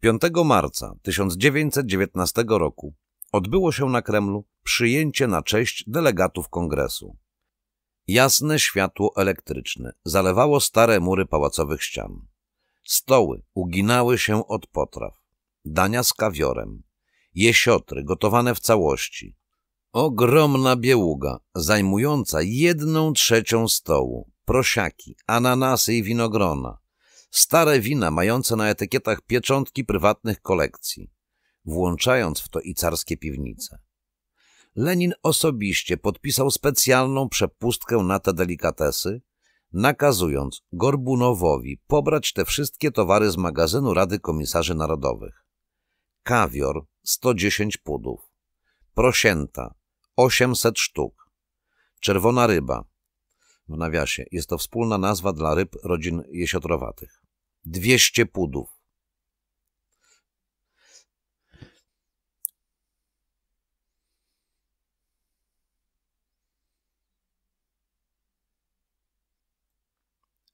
5 marca 1919 roku odbyło się na Kremlu przyjęcie na cześć delegatów kongresu. Jasne światło elektryczne zalewało stare mury pałacowych ścian. Stoły uginały się od potraw, dania z kawiorem, jesiotry gotowane w całości. Ogromna bieługa, zajmująca jedną trzecią stołu, prosiaki, ananasy i winogrona, stare wina mające na etykietach pieczątki prywatnych kolekcji, włączając w to i carskie piwnice. Lenin osobiście podpisał specjalną przepustkę na te delikatesy, nakazując Gorbunowowi pobrać te wszystkie towary z magazynu Rady Komisarzy Narodowych kawior 110 pudów, prosięta 800 sztuk, czerwona ryba w nawiasie jest to wspólna nazwa dla ryb rodzin jesiotrowatych 200 pudów.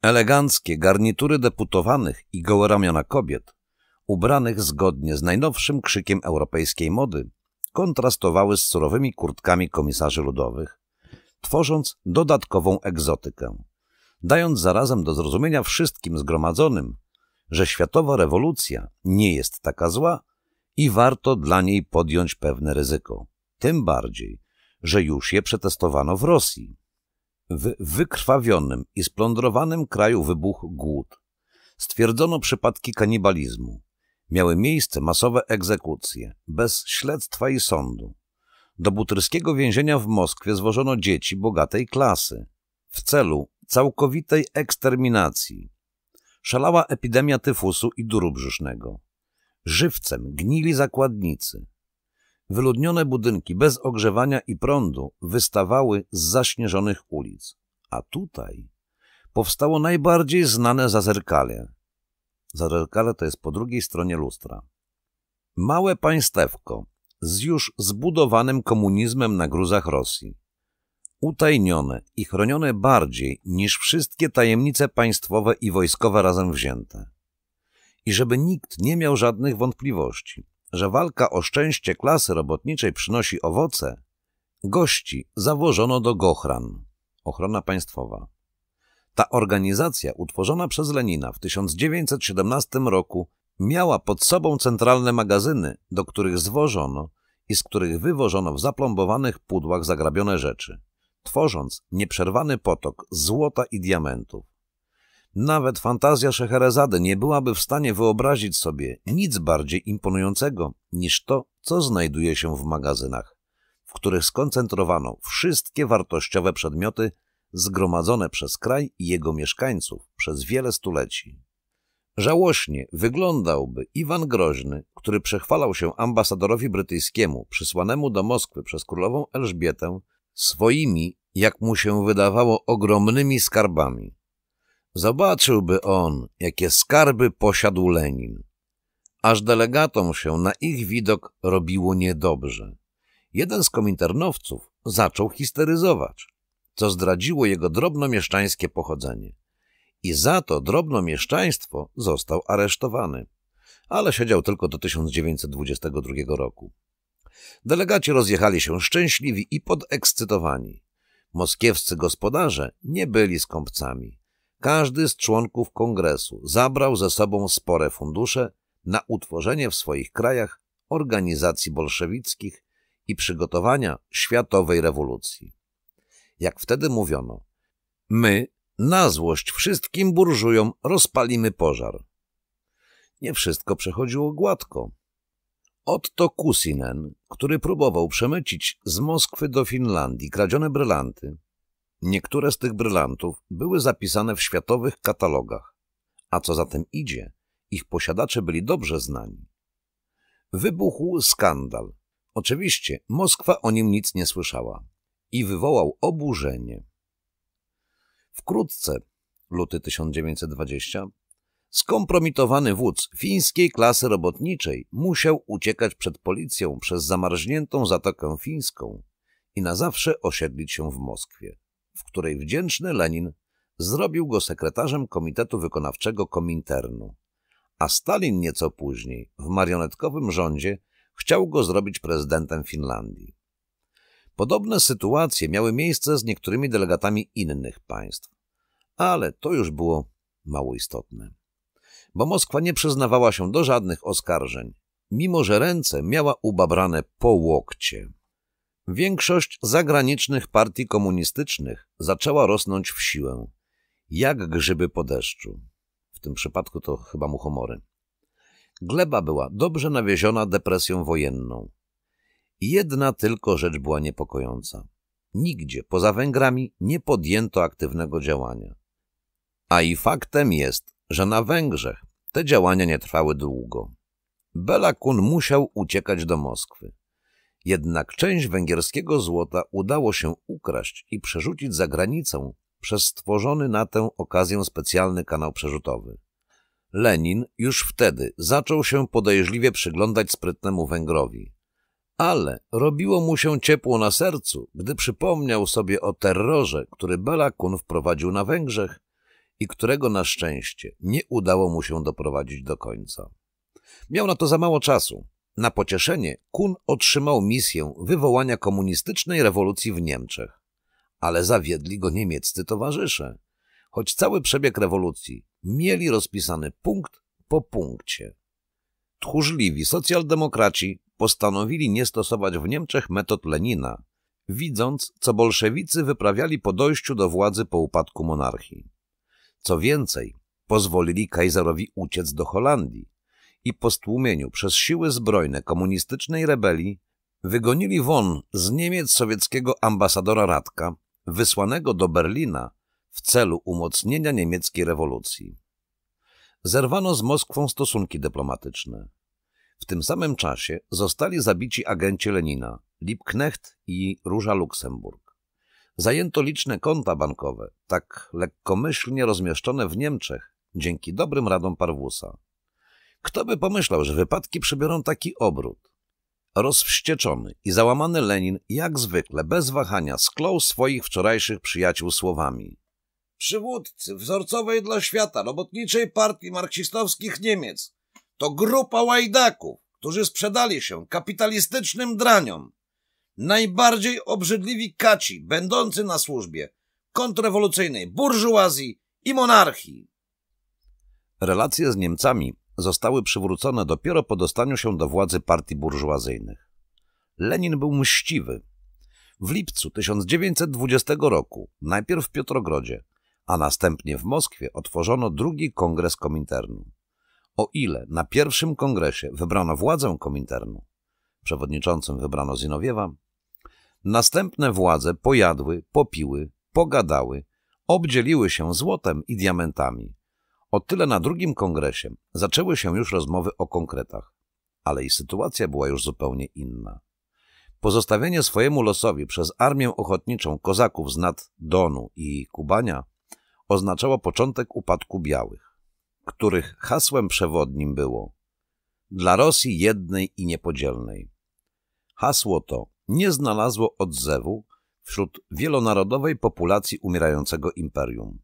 Eleganckie garnitury deputowanych i gołe ramiona kobiet ubranych zgodnie z najnowszym krzykiem europejskiej mody, kontrastowały z surowymi kurtkami komisarzy ludowych, tworząc dodatkową egzotykę, dając zarazem do zrozumienia wszystkim zgromadzonym, że światowa rewolucja nie jest taka zła i warto dla niej podjąć pewne ryzyko. Tym bardziej, że już je przetestowano w Rosji. W wykrwawionym i splądrowanym kraju wybuchł głód. Stwierdzono przypadki kanibalizmu miały miejsce masowe egzekucje, bez śledztwa i sądu. Do butyrskiego więzienia w Moskwie zwożono dzieci bogatej klasy w celu całkowitej eksterminacji. Szalała epidemia tyfusu i duru brzusznego. Żywcem gnili zakładnicy. Wyludnione budynki bez ogrzewania i prądu wystawały z zaśnieżonych ulic. A tutaj powstało najbardziej znane zazerkalie – Zadelkale to jest po drugiej stronie lustra. Małe państewko z już zbudowanym komunizmem na gruzach Rosji. Utajnione i chronione bardziej niż wszystkie tajemnice państwowe i wojskowe razem wzięte. I żeby nikt nie miał żadnych wątpliwości, że walka o szczęście klasy robotniczej przynosi owoce, gości zawożono do Gochran, ochrona państwowa. Ta organizacja, utworzona przez Lenina w 1917 roku, miała pod sobą centralne magazyny, do których zwożono i z których wywożono w zaplombowanych pudłach zagrabione rzeczy, tworząc nieprzerwany potok złota i diamentów. Nawet fantazja Szeherezady nie byłaby w stanie wyobrazić sobie nic bardziej imponującego niż to, co znajduje się w magazynach, w których skoncentrowano wszystkie wartościowe przedmioty zgromadzone przez kraj i jego mieszkańców przez wiele stuleci. Żałośnie wyglądałby Iwan Groźny, który przechwalał się ambasadorowi brytyjskiemu przysłanemu do Moskwy przez królową Elżbietę swoimi, jak mu się wydawało, ogromnymi skarbami. Zobaczyłby on, jakie skarby posiadł Lenin. Aż delegatom się na ich widok robiło niedobrze. Jeden z kominternowców zaczął histeryzować co zdradziło jego drobnomieszczańskie pochodzenie. I za to drobnomieszczaństwo został aresztowany, ale siedział tylko do 1922 roku. Delegaci rozjechali się szczęśliwi i podekscytowani. Moskiewscy gospodarze nie byli skąpcami. Każdy z członków kongresu zabrał ze sobą spore fundusze na utworzenie w swoich krajach organizacji bolszewickich i przygotowania światowej rewolucji jak wtedy mówiono. My, na złość wszystkim burżujom, rozpalimy pożar. Nie wszystko przechodziło gładko. Otto Kusinen, który próbował przemycić z Moskwy do Finlandii kradzione brylanty. Niektóre z tych brylantów były zapisane w światowych katalogach, a co za tym idzie, ich posiadacze byli dobrze znani. Wybuchł skandal. Oczywiście Moskwa o nim nic nie słyszała i wywołał oburzenie. Wkrótce, luty 1920, skompromitowany wódz fińskiej klasy robotniczej musiał uciekać przed policją przez zamarzniętą Zatokę Fińską i na zawsze osiedlić się w Moskwie, w której wdzięczny Lenin zrobił go sekretarzem Komitetu Wykonawczego Kominternu, a Stalin nieco później, w marionetkowym rządzie, chciał go zrobić prezydentem Finlandii. Podobne sytuacje miały miejsce z niektórymi delegatami innych państw. Ale to już było mało istotne. Bo Moskwa nie przyznawała się do żadnych oskarżeń, mimo że ręce miała ubabrane po łokcie. Większość zagranicznych partii komunistycznych zaczęła rosnąć w siłę, jak grzyby po deszczu. W tym przypadku to chyba muchomory. Gleba była dobrze nawieziona depresją wojenną. Jedna tylko rzecz była niepokojąca. Nigdzie poza Węgrami nie podjęto aktywnego działania. A i faktem jest, że na Węgrzech te działania nie trwały długo. Bela Kun musiał uciekać do Moskwy. Jednak część węgierskiego złota udało się ukraść i przerzucić za granicę przez stworzony na tę okazję specjalny kanał przerzutowy. Lenin już wtedy zaczął się podejrzliwie przyglądać sprytnemu Węgrowi ale robiło mu się ciepło na sercu, gdy przypomniał sobie o terrorze, który Balakun wprowadził na Węgrzech i którego na szczęście nie udało mu się doprowadzić do końca. Miał na to za mało czasu. Na pocieszenie Kun otrzymał misję wywołania komunistycznej rewolucji w Niemczech. Ale zawiedli go niemieccy towarzysze. Choć cały przebieg rewolucji mieli rozpisany punkt po punkcie. Tchórzliwi socjaldemokraci postanowili nie stosować w Niemczech metod Lenina, widząc, co bolszewicy wyprawiali po dojściu do władzy po upadku monarchii. Co więcej, pozwolili Kaiserowi uciec do Holandii i po stłumieniu przez siły zbrojne komunistycznej rebelii wygonili won z Niemiec sowieckiego ambasadora Radka, wysłanego do Berlina w celu umocnienia niemieckiej rewolucji. Zerwano z Moskwą stosunki dyplomatyczne. W tym samym czasie zostali zabici agenci Lenina, Liebknecht i Róża Luksemburg. Zajęto liczne konta bankowe, tak lekkomyślnie rozmieszczone w Niemczech, dzięki dobrym radom Parwusa. Kto by pomyślał, że wypadki przybiorą taki obrót? Rozwścieczony i załamany Lenin, jak zwykle, bez wahania, sklął swoich wczorajszych przyjaciół słowami. Przywódcy wzorcowej dla świata robotniczej partii marksistowskich Niemiec, to grupa łajdaków, którzy sprzedali się kapitalistycznym draniom. Najbardziej obrzydliwi kaci, będący na służbie kontrrewolucyjnej burżuazji i monarchii. Relacje z Niemcami zostały przywrócone dopiero po dostaniu się do władzy partii burżuazyjnych. Lenin był mściwy. W lipcu 1920 roku, najpierw w Piotrogrodzie, a następnie w Moskwie otworzono drugi kongres Kominternu. O ile na pierwszym kongresie wybrano władzę kominternu, przewodniczącym wybrano Zinowiewa, następne władze pojadły, popiły, pogadały, obdzieliły się złotem i diamentami. O tyle na drugim kongresie zaczęły się już rozmowy o konkretach, ale i sytuacja była już zupełnie inna. Pozostawienie swojemu losowi przez armię ochotniczą kozaków z nad Donu i Kubania oznaczało początek upadku białych których hasłem przewodnim było dla Rosji jednej i niepodzielnej. Hasło to nie znalazło odzewu wśród wielonarodowej populacji umierającego imperium.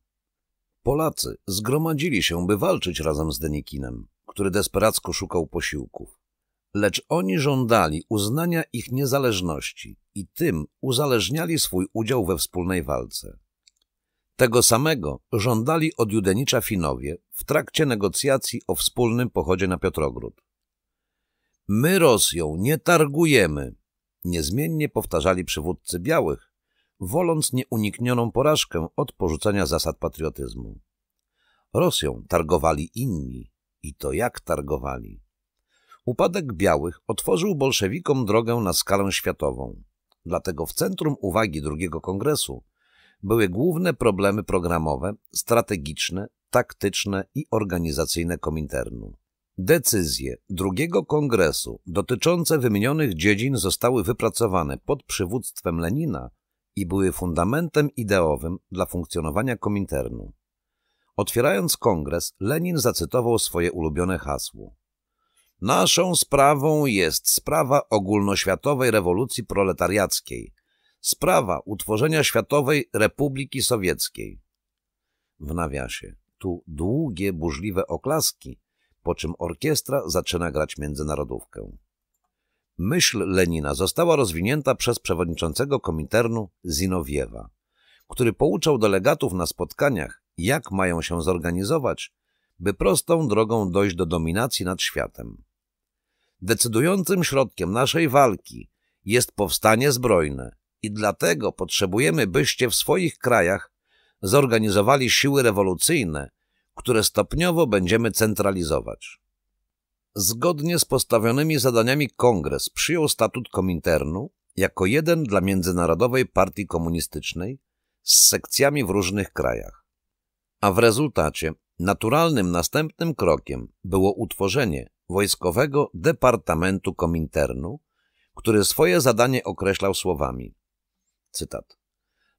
Polacy zgromadzili się, by walczyć razem z Denikinem, który desperacko szukał posiłków. Lecz oni żądali uznania ich niezależności i tym uzależniali swój udział we wspólnej walce. Tego samego żądali od Judenicza Finowie w trakcie negocjacji o wspólnym pochodzie na Piotrogród. My Rosją nie targujemy, niezmiennie powtarzali przywódcy białych, woląc nieuniknioną porażkę od porzucenia zasad patriotyzmu. Rosją targowali inni i to jak targowali. Upadek białych otworzył bolszewikom drogę na skalę światową. Dlatego w centrum uwagi drugiego kongresu były główne problemy programowe, strategiczne, taktyczne i organizacyjne Kominternu. Decyzje drugiego kongresu dotyczące wymienionych dziedzin zostały wypracowane pod przywództwem Lenina i były fundamentem ideowym dla funkcjonowania Kominternu. Otwierając kongres, Lenin zacytował swoje ulubione hasło. Naszą sprawą jest sprawa ogólnoświatowej rewolucji proletariackiej, Sprawa utworzenia Światowej Republiki Sowieckiej. W nawiasie. Tu długie, burzliwe oklaski, po czym orkiestra zaczyna grać międzynarodówkę. Myśl Lenina została rozwinięta przez przewodniczącego komiternu Zinowiewa, który pouczał delegatów na spotkaniach, jak mają się zorganizować, by prostą drogą dojść do dominacji nad światem. Decydującym środkiem naszej walki jest powstanie zbrojne – i dlatego potrzebujemy, byście w swoich krajach zorganizowali siły rewolucyjne, które stopniowo będziemy centralizować. Zgodnie z postawionymi zadaniami kongres przyjął statut Kominternu jako jeden dla Międzynarodowej Partii Komunistycznej z sekcjami w różnych krajach. A w rezultacie naturalnym następnym krokiem było utworzenie Wojskowego Departamentu Kominternu, który swoje zadanie określał słowami – Cytat.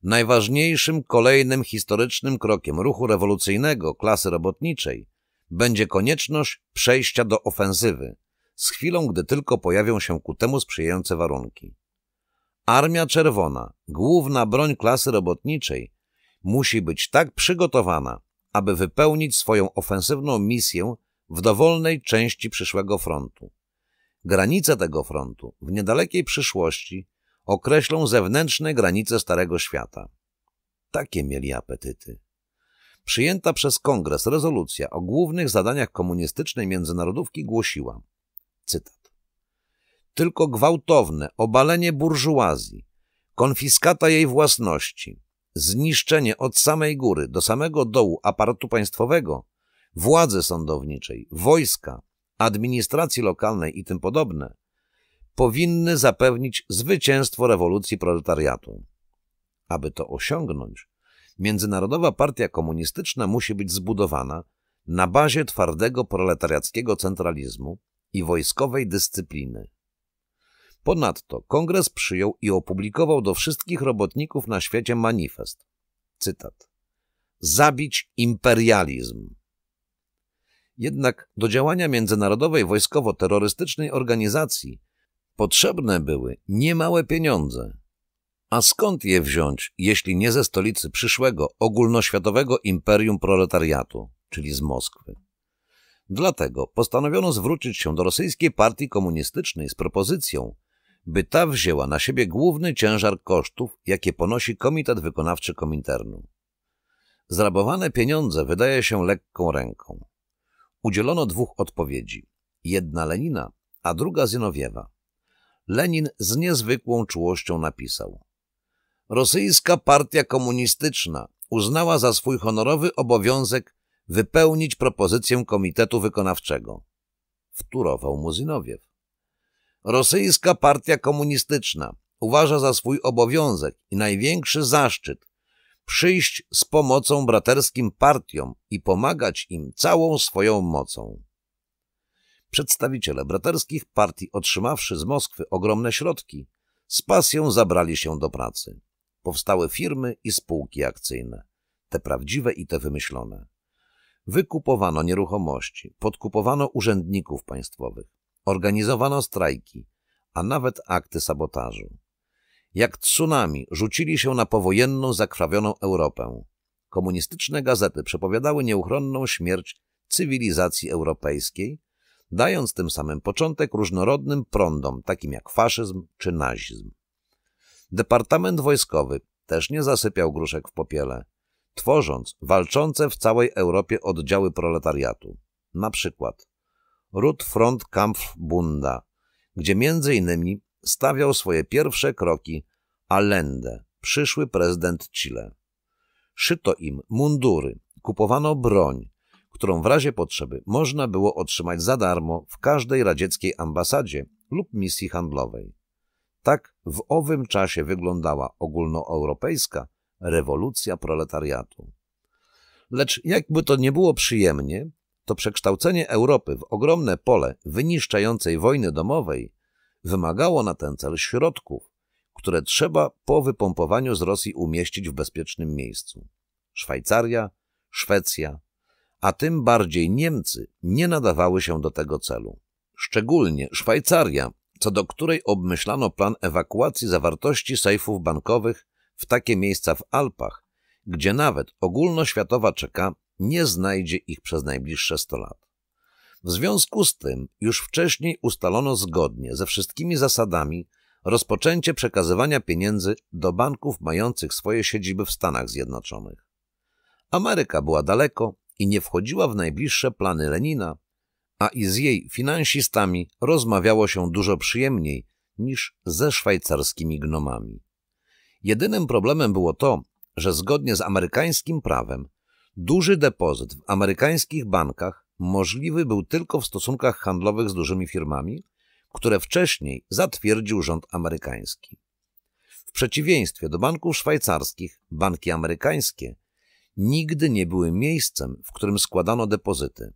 Najważniejszym kolejnym historycznym krokiem ruchu rewolucyjnego klasy robotniczej będzie konieczność przejścia do ofensywy, z chwilą gdy tylko pojawią się ku temu sprzyjające warunki. Armia Czerwona, główna broń klasy robotniczej, musi być tak przygotowana, aby wypełnić swoją ofensywną misję w dowolnej części przyszłego frontu. Granice tego frontu w niedalekiej przyszłości określą zewnętrzne granice Starego Świata. Takie mieli apetyty. Przyjęta przez Kongres rezolucja o głównych zadaniach komunistycznej międzynarodówki głosiła, cytat, tylko gwałtowne obalenie burżuazji, konfiskata jej własności, zniszczenie od samej góry do samego dołu aparatu państwowego, władzy sądowniczej, wojska, administracji lokalnej i tym podobne – powinny zapewnić zwycięstwo rewolucji proletariatu. Aby to osiągnąć, Międzynarodowa Partia Komunistyczna musi być zbudowana na bazie twardego proletariackiego centralizmu i wojskowej dyscypliny. Ponadto kongres przyjął i opublikował do wszystkich robotników na świecie manifest. Cytat. Zabić imperializm. Jednak do działania międzynarodowej wojskowo-terrorystycznej organizacji Potrzebne były niemałe pieniądze. A skąd je wziąć, jeśli nie ze stolicy przyszłego ogólnoświatowego imperium proletariatu, czyli z Moskwy? Dlatego postanowiono zwrócić się do rosyjskiej partii komunistycznej z propozycją, by ta wzięła na siebie główny ciężar kosztów, jakie ponosi Komitet Wykonawczy Kominternu. Zrabowane pieniądze wydaje się lekką ręką. Udzielono dwóch odpowiedzi. Jedna Lenina, a druga Zinowiewa. Lenin z niezwykłą czułością napisał. Rosyjska partia komunistyczna uznała za swój honorowy obowiązek wypełnić propozycję Komitetu Wykonawczego. Wturował Muzinowiew. Rosyjska partia komunistyczna uważa za swój obowiązek i największy zaszczyt przyjść z pomocą braterskim partiom i pomagać im całą swoją mocą. Przedstawiciele braterskich partii, otrzymawszy z Moskwy ogromne środki, z pasją zabrali się do pracy. Powstały firmy i spółki akcyjne, te prawdziwe i te wymyślone. Wykupowano nieruchomości, podkupowano urzędników państwowych, organizowano strajki, a nawet akty sabotażu. Jak tsunami rzucili się na powojenną, zakrwawioną Europę. Komunistyczne gazety przepowiadały nieuchronną śmierć cywilizacji europejskiej, dając tym samym początek różnorodnym prądom, takim jak faszyzm czy nazizm. Departament Wojskowy też nie zasypiał gruszek w popiele, tworząc walczące w całej Europie oddziały proletariatu. Na przykład Rud Front Bunda, gdzie między innymi stawiał swoje pierwsze kroki Allende, przyszły prezydent Chile. Szyto im mundury, kupowano broń, którą w razie potrzeby można było otrzymać za darmo w każdej radzieckiej ambasadzie lub misji handlowej. Tak w owym czasie wyglądała ogólnoeuropejska rewolucja proletariatu. Lecz jakby to nie było przyjemnie, to przekształcenie Europy w ogromne pole wyniszczającej wojny domowej wymagało na ten cel środków, które trzeba po wypompowaniu z Rosji umieścić w bezpiecznym miejscu. Szwajcaria, Szwecja, a tym bardziej Niemcy nie nadawały się do tego celu. Szczególnie Szwajcaria, co do której obmyślano plan ewakuacji zawartości sejfów bankowych w takie miejsca w Alpach, gdzie nawet ogólnoświatowa czeka nie znajdzie ich przez najbliższe 100 lat. W związku z tym już wcześniej ustalono zgodnie ze wszystkimi zasadami rozpoczęcie przekazywania pieniędzy do banków mających swoje siedziby w Stanach Zjednoczonych. Ameryka była daleko, i nie wchodziła w najbliższe plany Lenina, a i z jej finansistami rozmawiało się dużo przyjemniej niż ze szwajcarskimi gnomami. Jedynym problemem było to, że zgodnie z amerykańskim prawem duży depozyt w amerykańskich bankach możliwy był tylko w stosunkach handlowych z dużymi firmami, które wcześniej zatwierdził rząd amerykański. W przeciwieństwie do banków szwajcarskich, banki amerykańskie nigdy nie były miejscem, w którym składano depozyty.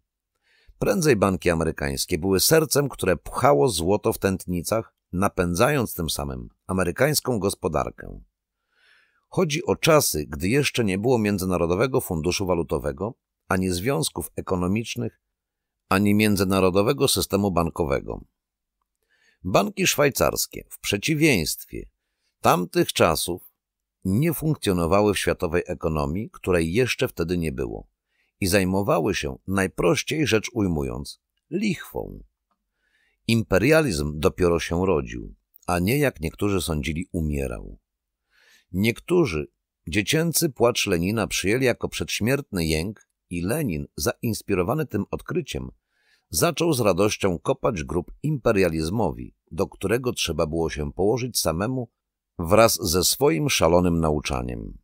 Prędzej banki amerykańskie były sercem, które pchało złoto w tętnicach, napędzając tym samym amerykańską gospodarkę. Chodzi o czasy, gdy jeszcze nie było Międzynarodowego Funduszu Walutowego, ani związków ekonomicznych, ani międzynarodowego systemu bankowego. Banki szwajcarskie, w przeciwieństwie tamtych czasów, nie funkcjonowały w światowej ekonomii, której jeszcze wtedy nie było i zajmowały się, najprościej rzecz ujmując, lichwą. Imperializm dopiero się rodził, a nie jak niektórzy sądzili umierał. Niektórzy dziecięcy płacz Lenina przyjęli jako przedśmiertny jęk i Lenin, zainspirowany tym odkryciem, zaczął z radością kopać grób imperializmowi, do którego trzeba było się położyć samemu wraz ze swoim szalonym nauczaniem.